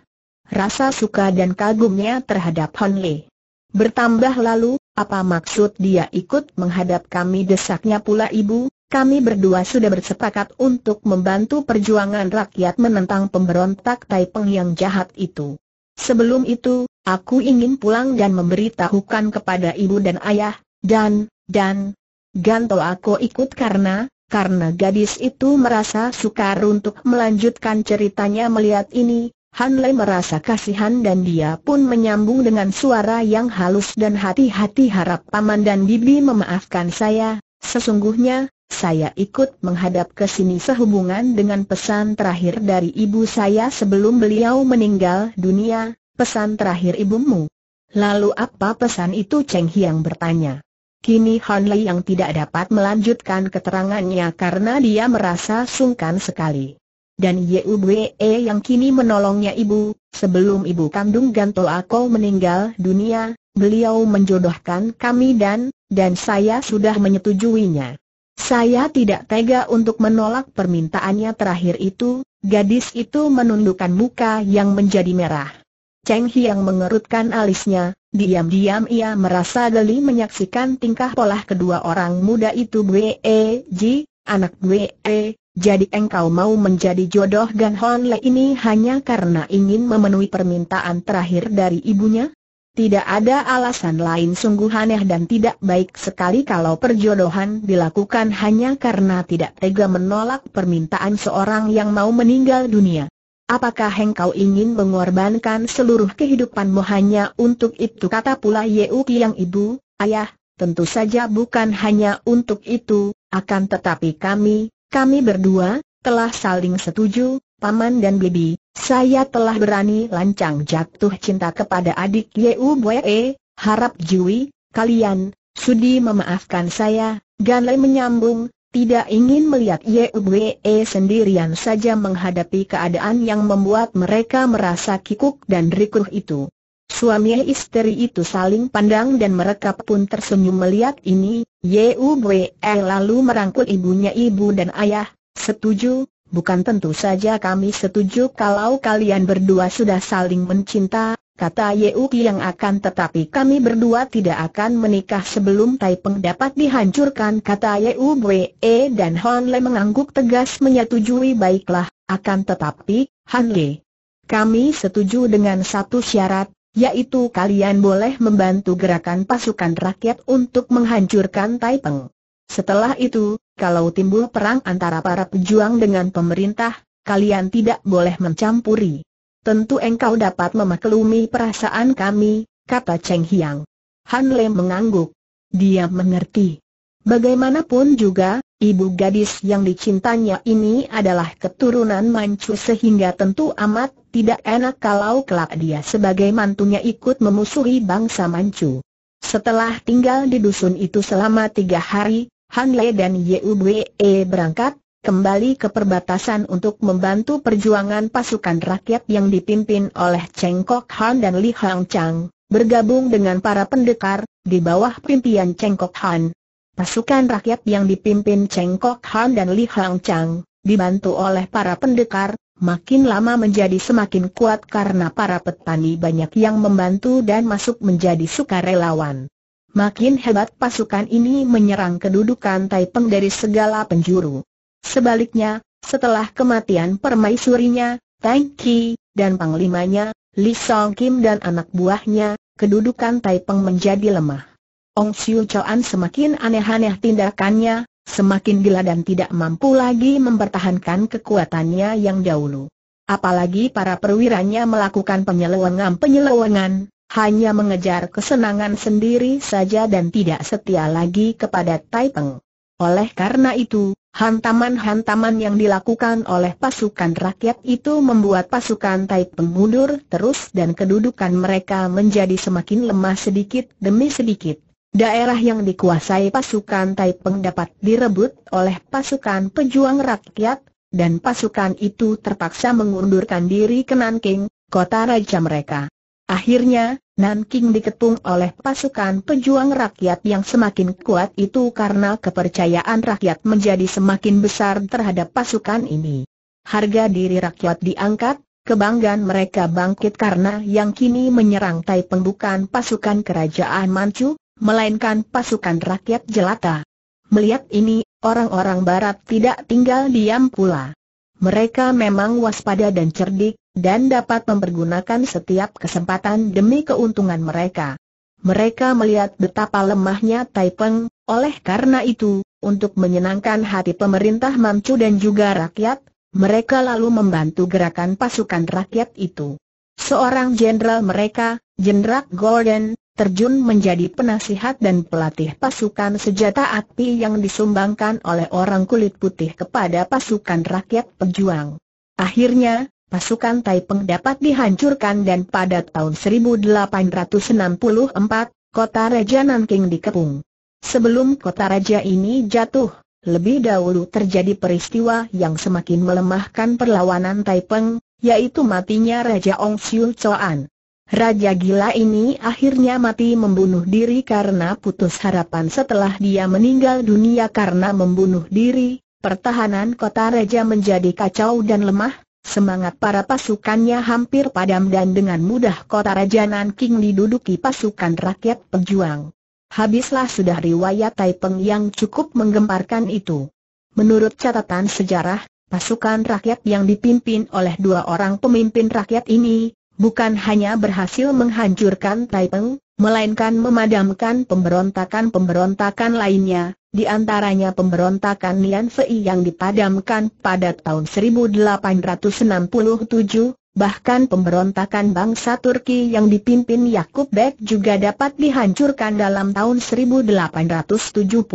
Rasa suka dan kagumnya terhadap Hon Lee Bertambah lalu, apa maksud dia ikut menghadap kami desaknya pula ibu, kami berdua sudah bersepakat untuk membantu perjuangan rakyat menentang pemberontak Taipeng yang jahat itu. Sebelum itu, aku ingin pulang dan memberitahukan kepada ibu dan ayah, dan, dan, Ganto aku ikut karena, karena gadis itu merasa sukar untuk melanjutkan ceritanya melihat ini, Han Lei merasa kasihan dan dia pun menyambung dengan suara yang halus dan hati-hati harap paman dan bibi memaafkan saya, sesungguhnya, saya ikut menghadap ke sini sehubungan dengan pesan terakhir dari ibu saya sebelum beliau meninggal dunia, pesan terakhir ibumu. Lalu apa pesan itu Cheng Hiang bertanya. Kini Han Lei yang tidak dapat melanjutkan keterangannya karena dia merasa sungkan sekali dan Yue yang kini menolongnya ibu, sebelum ibu kandung Gantol Ako meninggal dunia, beliau menjodohkan kami dan, dan saya sudah menyetujuinya. Saya tidak tega untuk menolak permintaannya terakhir itu, gadis itu menundukkan muka yang menjadi merah. Cheng Hiang mengerutkan alisnya, diam-diam ia merasa geli menyaksikan tingkah polah kedua orang muda itu Bwe Ji, anak Bwe jadi engkau mau menjadi jodoh Gan Hon Le ini hanya karena ingin memenuhi permintaan terakhir dari ibunya? Tidak ada alasan lain sungguh aneh dan tidak baik sekali kalau perjodohan dilakukan hanya karena tidak tega menolak permintaan seorang yang mau meninggal dunia. Apakah engkau ingin mengorbankan seluruh kehidupanmu hanya untuk itu kata pula Yeuki yang ibu, ayah, tentu saja bukan hanya untuk itu, akan tetapi kami, kami berdua, telah saling setuju, Paman dan Bibi, saya telah berani lancang jatuh cinta kepada adik Yeu Boye, harap Jui, kalian, sudi memaafkan saya, Lei menyambung, tidak ingin melihat Yeu Boye sendirian saja menghadapi keadaan yang membuat mereka merasa kikuk dan rikuh itu. Suami istri itu saling pandang dan mereka pun tersenyum melihat ini, Yue eh, lalu merangkul ibunya ibu dan ayah, setuju, bukan tentu saja kami setuju kalau kalian berdua sudah saling mencinta, kata Yeu yang akan tetapi kami berdua tidak akan menikah sebelum Taipeng dapat dihancurkan kata Yeu Wee eh, dan Han Le mengangguk tegas menyetujui baiklah, akan tetapi, Han Le. Kami setuju dengan satu syarat, yaitu kalian boleh membantu gerakan pasukan rakyat untuk menghancurkan Taipeng. Setelah itu, kalau timbul perang antara para pejuang dengan pemerintah, kalian tidak boleh mencampuri. Tentu engkau dapat memaklumi perasaan kami, kata Cheng Hiang. Han Le mengangguk. Dia mengerti. Bagaimanapun juga, ibu gadis yang dicintanya ini adalah keturunan Manchu sehingga tentu amat tidak enak kalau kelak dia sebagai mantunya ikut memusuhi bangsa Manchu. Setelah tinggal di dusun itu selama tiga hari, Han Lei dan Yue e berangkat, kembali ke perbatasan untuk membantu perjuangan pasukan rakyat yang dipimpin oleh Cheng Kok Han dan Li Hang Chang, bergabung dengan para pendekar, di bawah pimpinan Cheng Kok Han. Pasukan rakyat yang dipimpin Cheng Kok Han dan Li Hang Chang, dibantu oleh para pendekar, makin lama menjadi semakin kuat karena para petani banyak yang membantu dan masuk menjadi sukarelawan. Makin hebat pasukan ini menyerang kedudukan Taipeng dari segala penjuru. Sebaliknya, setelah kematian permaisurinya, Tang Ki, dan panglimanya, Li Song Kim dan anak buahnya, kedudukan Taipeng menjadi lemah. Ong Siu Choan semakin aneh-aneh tindakannya, semakin gila dan tidak mampu lagi mempertahankan kekuatannya yang dahulu. Apalagi para perwiranya melakukan penyelewengan-penyelewengan, hanya mengejar kesenangan sendiri saja dan tidak setia lagi kepada Taipeng. Oleh karena itu, hantaman-hantaman yang dilakukan oleh pasukan rakyat itu membuat pasukan Taipeng mundur terus dan kedudukan mereka menjadi semakin lemah sedikit demi sedikit. Daerah yang dikuasai pasukan Taipeng dapat direbut oleh pasukan pejuang rakyat, dan pasukan itu terpaksa mengundurkan diri ke Nanking, kota raja mereka. Akhirnya, Nanking dikepung oleh pasukan pejuang rakyat yang semakin kuat itu karena kepercayaan rakyat menjadi semakin besar terhadap pasukan ini. Harga diri rakyat diangkat, Kebanggaan mereka bangkit karena yang kini menyerang Taipeng bukan pasukan kerajaan Manchu, melainkan pasukan rakyat jelata. Melihat ini, orang-orang barat tidak tinggal diam pula. Mereka memang waspada dan cerdik, dan dapat mempergunakan setiap kesempatan demi keuntungan mereka. Mereka melihat betapa lemahnya Taipeng, oleh karena itu, untuk menyenangkan hati pemerintah Manchu dan juga rakyat, mereka lalu membantu gerakan pasukan rakyat itu. Seorang jenderal mereka, Jenderal Gordon, terjun menjadi penasihat dan pelatih pasukan senjata api yang disumbangkan oleh orang kulit putih kepada pasukan rakyat pejuang. Akhirnya, pasukan Taipeng dapat dihancurkan dan pada tahun 1864, kota Raja Nanking dikepung. Sebelum kota Raja ini jatuh, lebih dahulu terjadi peristiwa yang semakin melemahkan perlawanan Taipeng, yaitu matinya Raja Ong Siu Choan. Raja gila ini akhirnya mati membunuh diri karena putus harapan setelah dia meninggal dunia karena membunuh diri, pertahanan kota Raja menjadi kacau dan lemah, semangat para pasukannya hampir padam dan dengan mudah kota Raja Nanking diduduki pasukan rakyat pejuang. Habislah sudah riwayat Taipeng yang cukup menggemparkan itu. Menurut catatan sejarah, pasukan rakyat yang dipimpin oleh dua orang pemimpin rakyat ini, bukan hanya berhasil menghancurkan Taipeng, melainkan memadamkan pemberontakan-pemberontakan lainnya, di antaranya pemberontakan Lian Fei yang dipadamkan pada tahun 1867, bahkan pemberontakan bangsa Turki yang dipimpin Yakub Bek juga dapat dihancurkan dalam tahun 1877.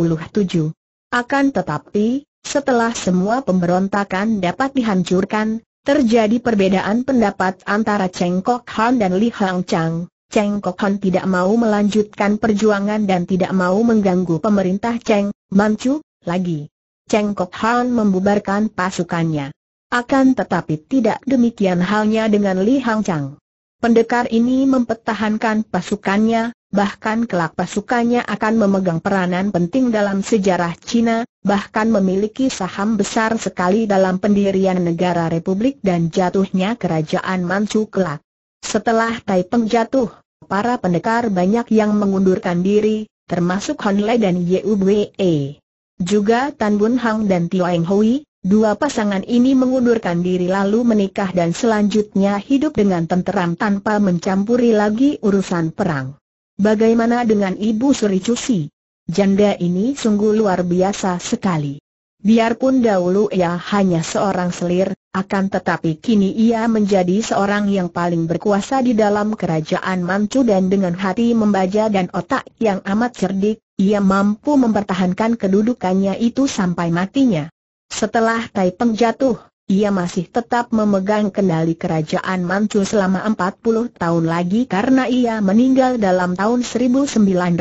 Akan tetapi, setelah semua pemberontakan dapat dihancurkan, Terjadi perbedaan pendapat antara Cheng Kok Han dan Li Hang Chang. Cheng Kok Han tidak mau melanjutkan perjuangan dan tidak mau mengganggu pemerintah Cheng Manchu lagi. Cheng Kok Han membubarkan pasukannya. Akan tetapi tidak demikian halnya dengan Li Hang Chang. Pendekar ini mempertahankan pasukannya, bahkan kelak pasukannya akan memegang peranan penting dalam sejarah Cina, bahkan memiliki saham besar sekali dalam pendirian negara republik dan jatuhnya kerajaan Manchu kelak. Setelah Taipeng jatuh, para pendekar banyak yang mengundurkan diri, termasuk Lei dan Yue. Juga Tan Bun Hang dan Tio Eng Hui, Dua pasangan ini mengundurkan diri lalu menikah dan selanjutnya hidup dengan tenteram tanpa mencampuri lagi urusan perang. Bagaimana dengan Ibu Suri Cusi? Janda ini sungguh luar biasa sekali. Biarpun dahulu ia hanya seorang selir, akan tetapi kini ia menjadi seorang yang paling berkuasa di dalam kerajaan Manchu dan dengan hati membaca dan otak yang amat cerdik, ia mampu mempertahankan kedudukannya itu sampai matinya. Setelah Tai Peng jatuh, ia masih tetap memegang kendali kerajaan Manchu selama 40 tahun lagi karena ia meninggal dalam tahun 1908.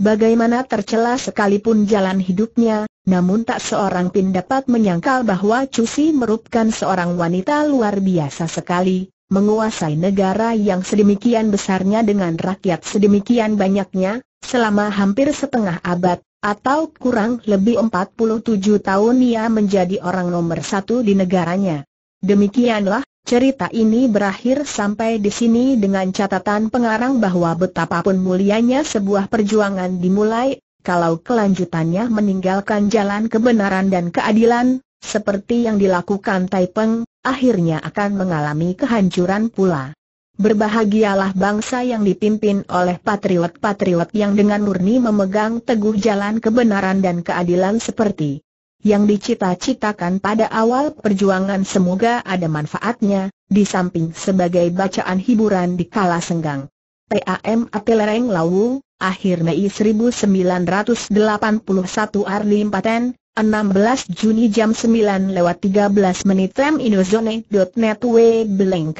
Bagaimana tercela sekalipun jalan hidupnya, namun tak seorang pun dapat menyangkal bahwa Cusi merupakan seorang wanita luar biasa sekali, menguasai negara yang sedemikian besarnya dengan rakyat sedemikian banyaknya, selama hampir setengah abad, atau kurang lebih 47 tahun ia menjadi orang nomor satu di negaranya. Demikianlah, cerita ini berakhir sampai di sini dengan catatan pengarang bahwa betapapun mulianya sebuah perjuangan dimulai, kalau kelanjutannya meninggalkan jalan kebenaran dan keadilan, seperti yang dilakukan Taipeng, akhirnya akan mengalami kehancuran pula. Berbahagialah bangsa yang dipimpin oleh patriot-patriot yang dengan murni memegang teguh jalan kebenaran dan keadilan seperti yang dicita-citakan pada awal perjuangan semoga ada manfaatnya, di samping sebagai bacaan hiburan di kala senggang. TAM Apelereng Lawu, akhir Mei 1981 Arli Impaten, 16 Juni jam 9 lewat 13 menit Inozone.net W Blank